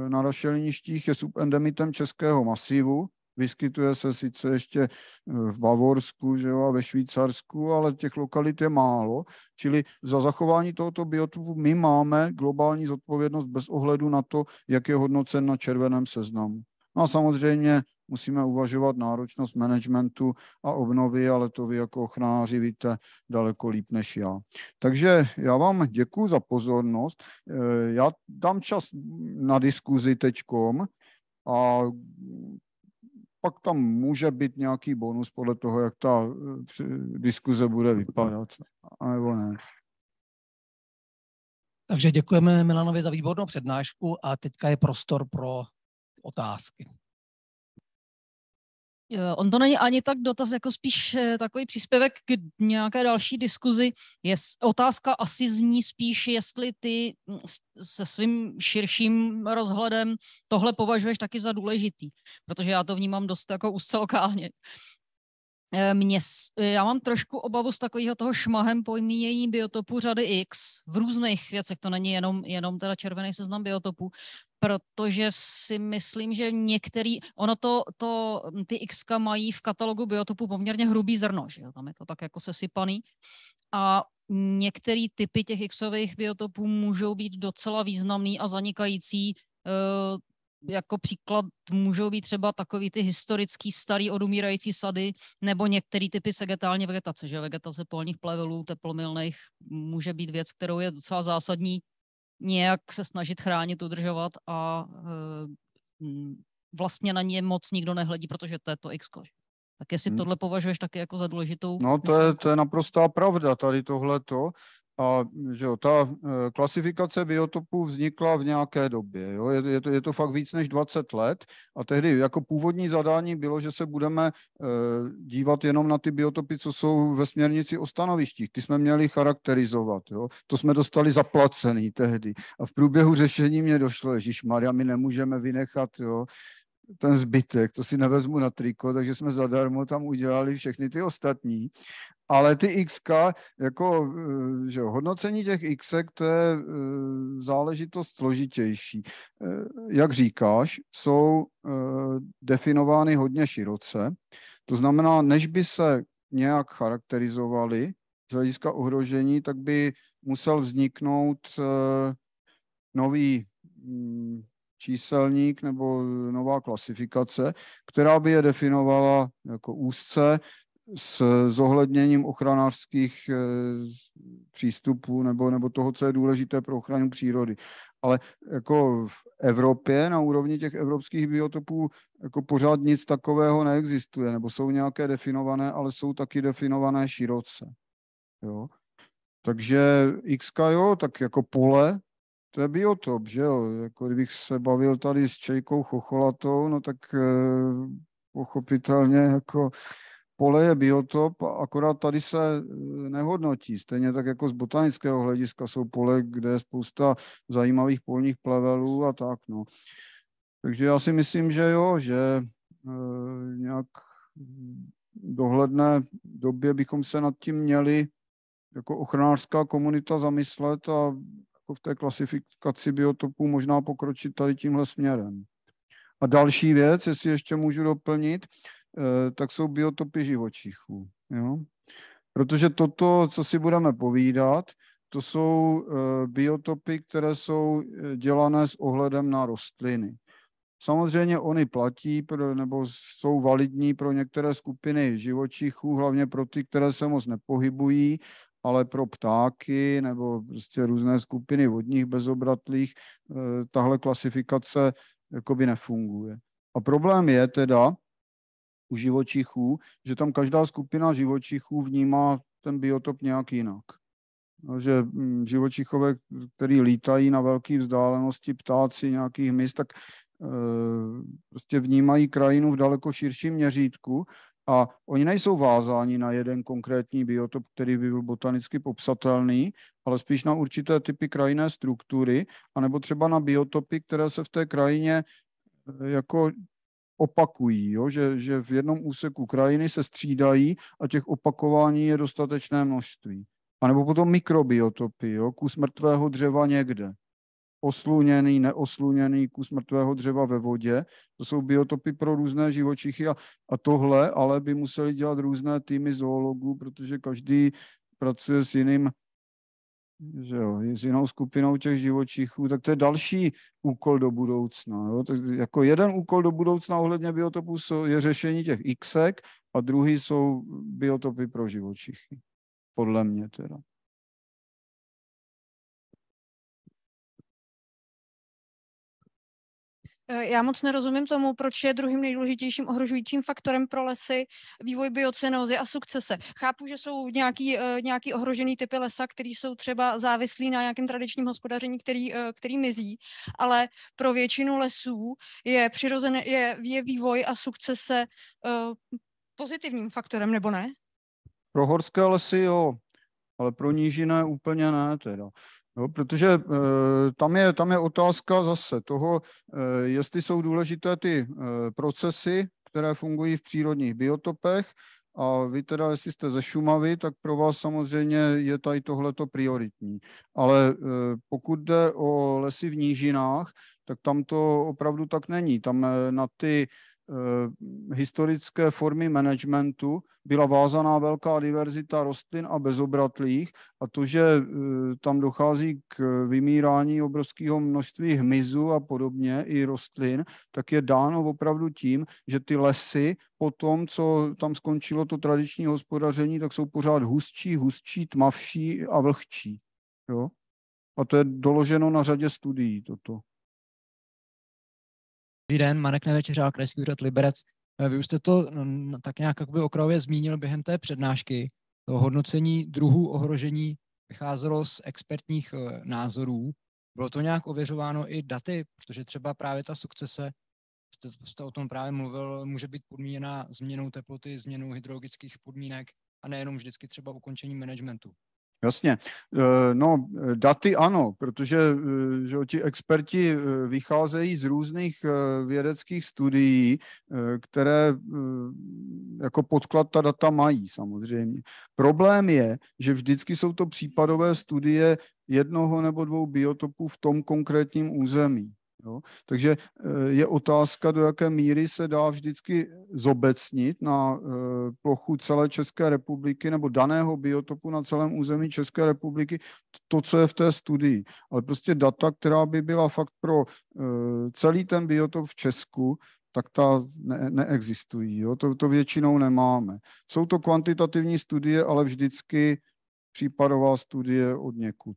e, na rašeliništích je subendemitem českého masivu, Vyskytuje se sice ještě e, v Bavorsku že jo, a ve Švýcarsku, ale těch lokalit je málo. Čili za zachování tohoto biotopu my máme globální zodpovědnost bez ohledu na to, jak je hodnocen na červeném seznamu. No a samozřejmě musíme uvažovat náročnost managementu a obnovy, ale to vy jako ochranáři víte daleko líp než já. Takže já vám děkuji za pozornost. E, já dám čas na diskuzi teďkom a pak tam může být nějaký bonus podle toho, jak ta eh, diskuze bude vypadat, anebo ne. Takže děkujeme Milanovi za výbornou přednášku a teďka je prostor pro otázky. Eh, on to není ani tak dotaz, jako spíš eh, takový příspěvek k nějaké další diskuzi. Je otázka asi zní spíš, jestli ty mm, se svým širším rozhledem tohle považuješ taky za důležitý, protože já to vnímám dost jako úzce eh, Mě, já mám trošku obavu z takového toho šmahem pojmínění biotopu řady X v různých věcech, to není jenom, jenom teda červený seznam biotopů, protože si myslím, že některý, ono to, to ty X mají v katalogu biotopu poměrně hrubý zrno, že jo? tam je to tak jako sesypaný a některé typy těch Xových biotopů můžou být docela významný a zanikající. E, jako příklad můžou být třeba takový ty historický starý odumírající sady nebo některé typy segetální vegetace, že vegetace polních plevelů, teplomilných může být věc, kterou je docela zásadní nějak se snažit chránit, udržovat a eh, mm, vlastně na ně moc nikdo nehledí, protože to je to X. Tak jestli hmm. tohle považuješ taky jako za důležitou? No to je, to je naprostá pravda, tady tohleto. A že jo, ta e, klasifikace biotopů vznikla v nějaké době. Jo? Je, je, to, je to fakt víc než 20 let. A tehdy jako původní zadání bylo, že se budeme e, dívat jenom na ty biotopy, co jsou ve směrnici o stanovištích. Ty jsme měli charakterizovat. Jo? To jsme dostali zaplacený tehdy. A v průběhu řešení mě došlo, že Maria, my nemůžeme vynechat jo? ten zbytek, to si nevezmu na triko, takže jsme zadarmo tam udělali všechny ty ostatní. Ale ty X, jako eh, že hodnocení těch X, to je eh, záležitost složitější. Eh, jak říkáš, jsou definovány hodně široce. To znamená, než by se nějak charakterizovali z hlediska ohrožení, tak by musel vzniknout nový mm, číselník nebo nová klasifikace, která by je definovala jako úzce s zohledněním ochranářských eh, přístupů nebo, nebo toho, co je důležité pro ochranu přírody. Ale jako v Evropě, na úrovni těch evropských biotopů, jako pořád nic takového neexistuje, nebo jsou nějaké definované, ale jsou taky definované široce. Jo? Takže X, jo, tak jako pole, to je biotop, že jo? Jako kdybych se bavil tady s Čejkou Chocholatou, no tak e, pochopitelně jako pole je biotop, akorát tady se eh, nehodnotí. Stejně tak jako z botanického hlediska jsou pole, kde je spousta zajímavých polních plevelů a tak. No. Takže já si myslím, že jo, že e, nějak dohledné době bychom se nad tím měli jako ochranářská komunita zamyslet a jako v té klasifikaci biotopů možná pokročit tady tímhle směrem. A další věc, jestli ještě můžu doplnit, Eh, tak jsou biotopy živočichů. Jo? Protože toto, co si budeme povídat, to jsou eh, biotopy, které jsou eh, dělané s ohledem na rostliny. Samozřejmě oni platí pro, nebo jsou validní pro některé skupiny živočichů, hlavně pro ty, které se moc nepohybují, ale pro ptáky nebo prostě různé skupiny vodních bezobratlých tahle klasifikace jakoby nefunguje. A problém je teda, u živočichů, že tam každá skupina živočichů vnímá ten biotop nějak jinak. No, že mm, živočichové, který lítají na velké vzdálenosti, ptáci nějakých míst, tak e, prostě vnímají krajinu v daleko širším měřítku a oni nejsou vázáni na jeden konkrétní biotop, který by byl botanicky popsatelný, ale spíš na určité typy krajinné struktury, anebo třeba na biotopy, které se v té krajině e, jako opakují, jo? Že, že v jednom úseku krajiny se střídají a těch opakování je dostatečné množství. A nebo potom mikrobiotopy, jo? kus mrtvého dřeva někde. Osluněný, neosluněný kus mrtvého dřeva ve vodě. To jsou biotopy pro různé živočichy a, a tohle ale by museli dělat různé týmy zoologů, protože každý pracuje s jiným že jo, s jinou skupinou těch živočichů, tak to je další úkol do budoucna. Jo? Tak jako jeden úkol do budoucna ohledně biotopů je řešení těch xek a druhý jsou biotopy pro živočichy. Podle mě teda. Eh, já moc nerozumím tomu, proč je druhým nejdůležitějším ohrožujícím faktorem pro lesy vývoj biocenózy a sukcese. Chápu, že jsou nějaký, eh, nějaký ohrožený typy lesa, který jsou třeba závislí na nějakém tradičním hospodaření, který, eh, který mizí, ale pro většinu lesů je, přirozené, je, je vývoj a sukcese pozitivním faktorem, nebo ne? Pro horské lesy jo, ale pro nížiné úplně ne teda. No, protože e, tam je, tam je otázka zase toho, e, jestli jsou důležité ty e, procesy, které fungují v přírodních biotopech a vy teda, jestli jste ze Šumavy, tak pro vás samozřejmě je tady tohleto prioritní. Ale pokud jde o lesy v nížinách, tak tam to opravdu tak není. Tam na ty Eh, historické formy managementu byla vázaná velká diverzita rostlin a bezobratlých a to, že eh, tam dochází k vymírání obrovského množství hmyzu a podobně i rostlin, tak je dáno opravdu tím, že ty lesy po tom, co tam skončilo to tradiční hospodaření, tak jsou pořád hustší, hustší, tmavší a vlhčí. Jo? A to je doloženo na řadě studií toto. Dobrý den, Marek Nevečeřál, Krajský úřad Liberec. Eh, vy už jste to no, no, tak nějak jakoby okrajově zmínil během té přednášky. To hodnocení druhů ohrožení vycházelo z expertních eh, názorů. Bylo to nějak ověřováno i daty, protože třeba právě ta sukcese, jste, jste o tom právě mluvil, může být podmíněna změnou teploty, změnou hydrologických podmínek a nejenom vždycky třeba ukončením managementu. Jasně. Eh, no, daty ano, protože eh, že ti experti eh, vycházejí z různých vědeckých studií, které jako podklad ta data mají samozřejmě. Problém je, že vždycky jsou to případové studie jednoho nebo dvou biotopů v tom konkrétním území. Jo? No. Takže eh, je otázka, do jaké míry se dá vždycky zobecnit na eh, plochu celé České republiky nebo daného biotopu na celém území České republiky to, co je v té studii. Ale prostě data, která by byla fakt pro eh, celý ten biotop v Česku, tak ta ne, neexistují. Jo? To, to většinou nemáme. Jsou to kvantitativní studie, ale vždycky případová studie od někud.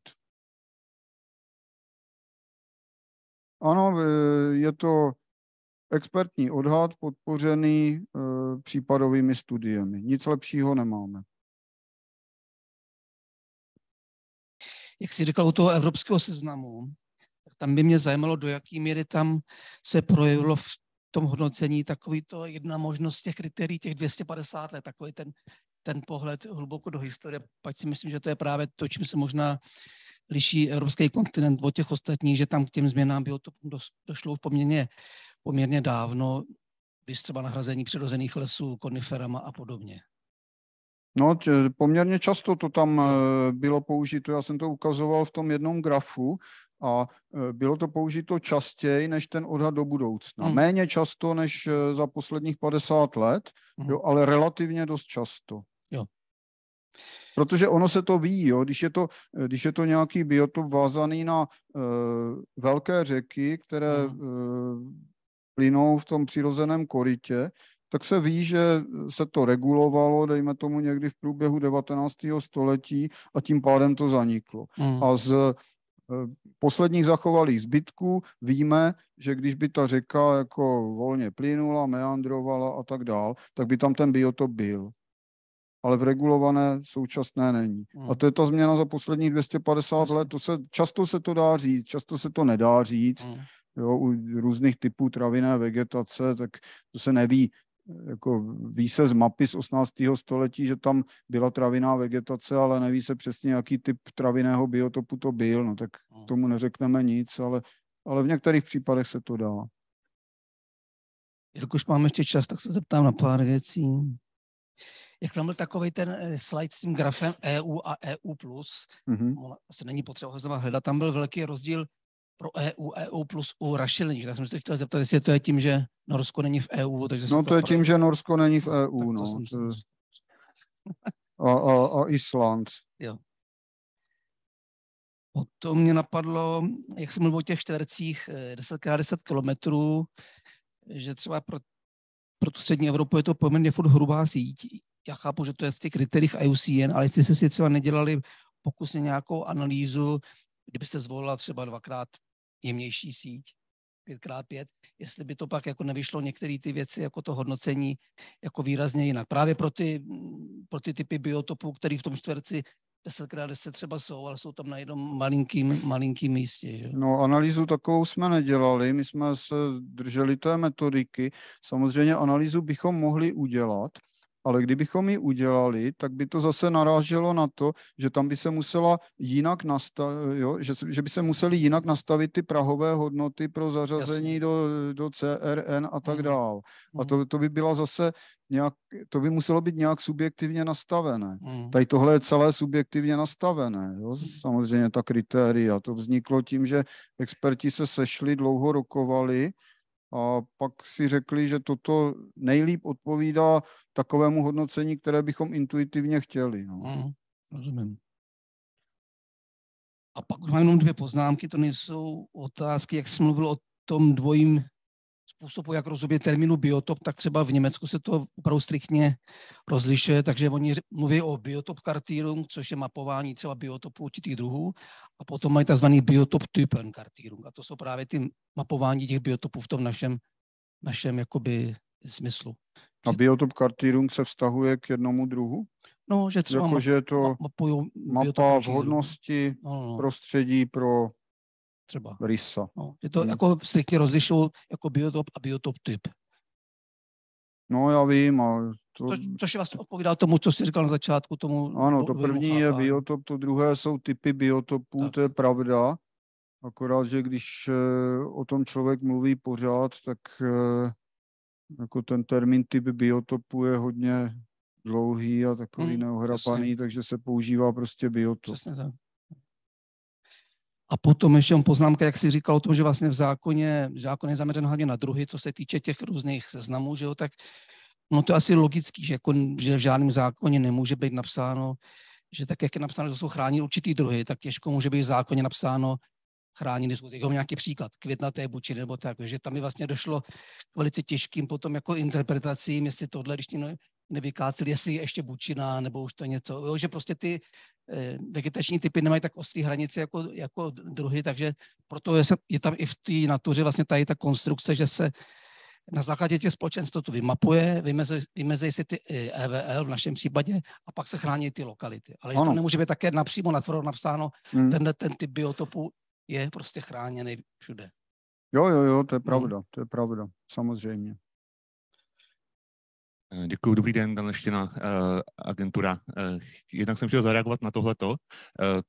Ano, e, je to expertní odhad podpořený e, případovými studiemi. Nic lepšího nemáme. Jak jsi říkal, u toho evropského seznamu, tak tam by mě zajímalo, do jaké míry tam se projevilo v tom hodnocení takový to jedna možnost těch kritérií, těch 250 let, takový ten, ten pohled hluboko do historie. Pak si myslím, že to je právě to, čím se možná liší evropský kontinent od těch ostatních, že tam k těm změnám biotopům došlo poměrně, poměrně dávno, když třeba nahrazení přirozených lesů koniferama a podobně. No, poměrně často to tam eh, bylo použito. Já jsem to ukazoval v tom jednom grafu a eh, bylo to použito častěji než ten odhad do budoucna. Hmm. Méně často než eh, za posledních 50 let, hmm. jo, ale relativně dost často. Jo. Protože ono se to ví, jo? Když, je to, když je to nějaký biotop vázaný na uh, velké řeky, které uh, plynou v tom přirozeném korytě, tak se ví, že se to regulovalo, dejme tomu někdy v průběhu 19. století a tím pádem to zaniklo. Mm. A z uh, posledních zachovalých zbytků víme, že když by ta řeka jako volně plynula, meandrovala a tak dál, tak by tam ten biotop byl ale v regulované současné není. Hmm. A to je ta změna za posledních 250 let. To se, často se to dá říct, často se to nedá říct. Hmm. Jo, u různých typů travinné vegetace, tak to se neví. Jako ví se z mapy z 18. století, že tam byla traviná vegetace, ale neví se přesně, jaký typ traviného biotopu to byl. No tak hmm. tomu neřekneme nic, ale, ale v některých případech se to dá. Jelikož mám ještě čas, tak se zeptám na pár věcí jak tam byl takový ten eh, slide s tím grafem EU a EU+, mm-hmm. asi není potřeba ho znovu hledat, tam byl velký rozdíl pro EU, EU plus u rašelení. Tak jsem se chtěl zeptat, jestli to je tím, že Norsko není v EU. Takže no to, to je tím, že Norsko není v EU. no. jsem... a, a, a Island. Jo. Potom mě napadlo, jak jsem mluvil o těch čtvercích 10x10 eh, kilometrů, že třeba pro pro tu střední Evropu je to poměrně furt hrubá síť. Já chápu, že to je v těch kritériích IUCN, ale jestli se si třeba nedělali pokusně nějakou analýzu, kdyby se zvolila třeba dvakrát jemnější síť, pětkrát pět, jestli by to pak jako nevyšlo některé ty věci, jako to hodnocení, jako výrazně jinak. Právě pro ty, pro ty typy biotopů, které v tom čtverci desetkrát, deset třeba jsou, ale jsou tam na jednom malinkým, malinkým místě. Že? No analýzu takovou jsme nedělali, my jsme se drželi té metodiky. Samozřejmě analýzu bychom mohli udělat, ale kdybychom ji udělali, tak by to zase naráželo na to, že tam by se musela jinak nastavit, jo? Že, že by se museli jinak nastavit ty prahové hodnoty pro zařazení do, do CRN a tak mhm. dál. A to, mhm. to by byla zase nějak, to by muselo být nějak subjektivně nastavené. Mhm. Tady tohle je celé subjektivně nastavené. Jo? Samozřejmě ta kritéria, to vzniklo tím, že experti se sešli, dlouho rokovali, a pak si řekli, že toto nejlíp odpovídá takovému hodnocení, které bychom intuitivně chtěli. No. Mm, rozumím. A pak už mám jenom dvě poznámky, to nejsou otázky, jak jsem mluvil o tom dvojím způsobu, jak rozumět termínu biotop, tak třeba v Německu se to opravdu striktně rozlišuje, takže oni mluví o biotop kartírung, což je mapování třeba biotopu určitých druhů a potom mají tzv. biotop typen kartírung a to jsou právě ty mapování těch biotopů v tom našem, našem jakoby smyslu. A biotop kartírung se vztahuje k jednomu druhu? No, že třeba jako, ma- že je to mapa vhodnosti no, no. prostředí pro třeba. Rysa. No, je to hmm. jako striktně rozlišují jako biotop a biotop typ. No já vím, ale to... to... Což vlastně odpovídá tomu, co jsi říkal na začátku, tomu... Ano, to první je biotop, to druhé jsou typy biotopů, tak. to je pravda. Akorát, že když eh, o tom člověk mluví pořád, tak eh, jako ten termín typ biotopu je hodně dlouhý a takový hmm, neohrapaný, přesně. takže se používá prostě biotop. Přesně tak. A potom ještě jenom poznámka, jak si říkal o tom, že vlastně v zákoně, zákon je zaměřen hlavně na druhy, co se týče těch různých seznamů, že jo, tak no to je asi logický, že, jako, že v žádném zákoně nemůže být napsáno, že tak, jak je napsáno, že jsou chrání určitý druhy, tak těžko může být v zákoně napsáno chráněny, jsou jako nějaký příklad, květnaté buči nebo tak, že tam mi vlastně došlo k velice těžkým potom jako interpretacím, jestli tohle, když nevykácel, jestli je ještě bučina nebo už to něco. Jo, že prostě ty eh, vegetační typy nemají tak ostré hranice jako, jako druhy, takže proto je, se, je tam i v té natuře vlastně tady ta konstrukce, že se na základě těch společenstv to vymapuje, vymeze, si ty EVL eh, e v našem případě a pak se chrání ty lokality. Ale ano. to nemůže být také napřímo natvrdo napsáno, hmm. tenhle ten typ biotopu je prostě chráněný všude. Jo, jo, jo, to je hmm. pravda, hmm. to je pravda, samozřejmě. Eh, Děkuji, dobrý den, Dan Leština, uh, eh, agentura. Uh, jednak jsem chtěl zareagovat na tohleto. Uh,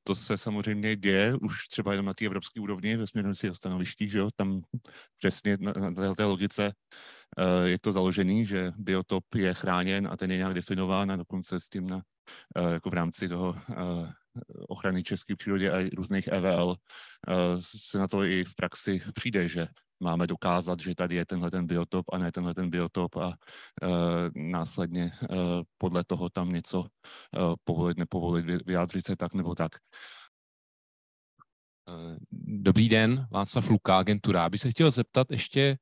to se samozřejmě děje už třeba jenom na té evropské úrovni ve směrnici o stanovištích, že jo? tam přesně na, na té logice je to založený, že biotop je chráněn a ten je nějak definován a dokonce s tím na, jako v rámci toho ochrany české přírody a různých EVL se na to i v praxi přijde, že máme dokázat, že tady je tenhle ten biotop a ne tenhle ten biotop a e, následně e, podle toho tam něco e, povolit, nepovolit, vyjádřit se tak nebo tak. Dobrý den, Václav Luka, agentura. Bych se chtěl zeptat ještě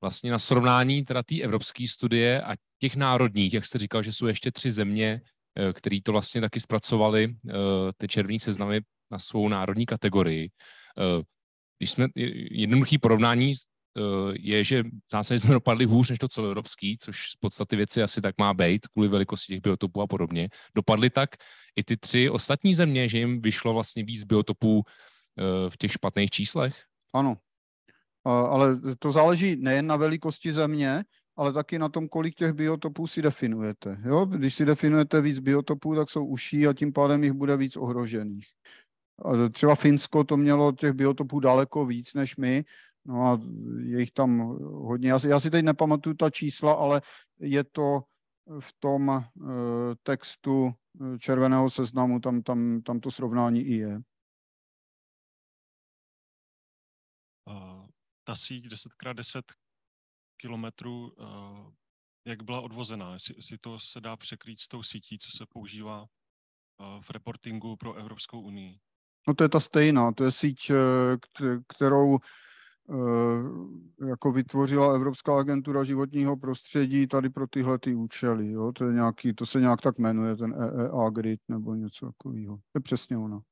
vlastně na srovnání teda té evropské studie a těch národních, jak jste říkal, že jsou ještě tři země, který to vlastně taky zpracovali, ty červený seznamy na svou národní kategorii když jsme, jednoduchý porovnání eh, je, že zásadně jsme dopadli hůř než to celoevropský, což z podstaty věci asi tak má být, kvůli velikosti těch biotopů a podobně. Dopadly tak i ty tři ostatní země, že jim vyšlo vlastně víc biotopů eh, v těch špatných číslech? Ano, ale to záleží nejen na velikosti země, ale taky na tom, kolik těch biotopů si definujete. Jo? Když si definujete víc biotopů, tak jsou uší a tím pádem jich bude víc ohrožených. Třeba Finsko to mělo těch biotopů daleko víc než my, no a je jich tam hodně. Já si, já si teď nepamatuju ta čísla, ale je to v tom eh, textu eh, červeného seznamu, tam, tam, tam to srovnání i je. Ta síť 10x10 kilometrů, eh, jak byla odvozená? Jestli, jestli to se dá překrýt s tou sítí, co se používá v reportingu pro Evropskou unii? No to je ta stejná, to je síť, eh, kterou eh, jako vytvořila Evropská agentura životního prostředí tady pro tyhle ty účely. Jo? To, je nějaký, to se nějak tak jmenuje, ten EEA grid nebo něco takového. To je přesně ona.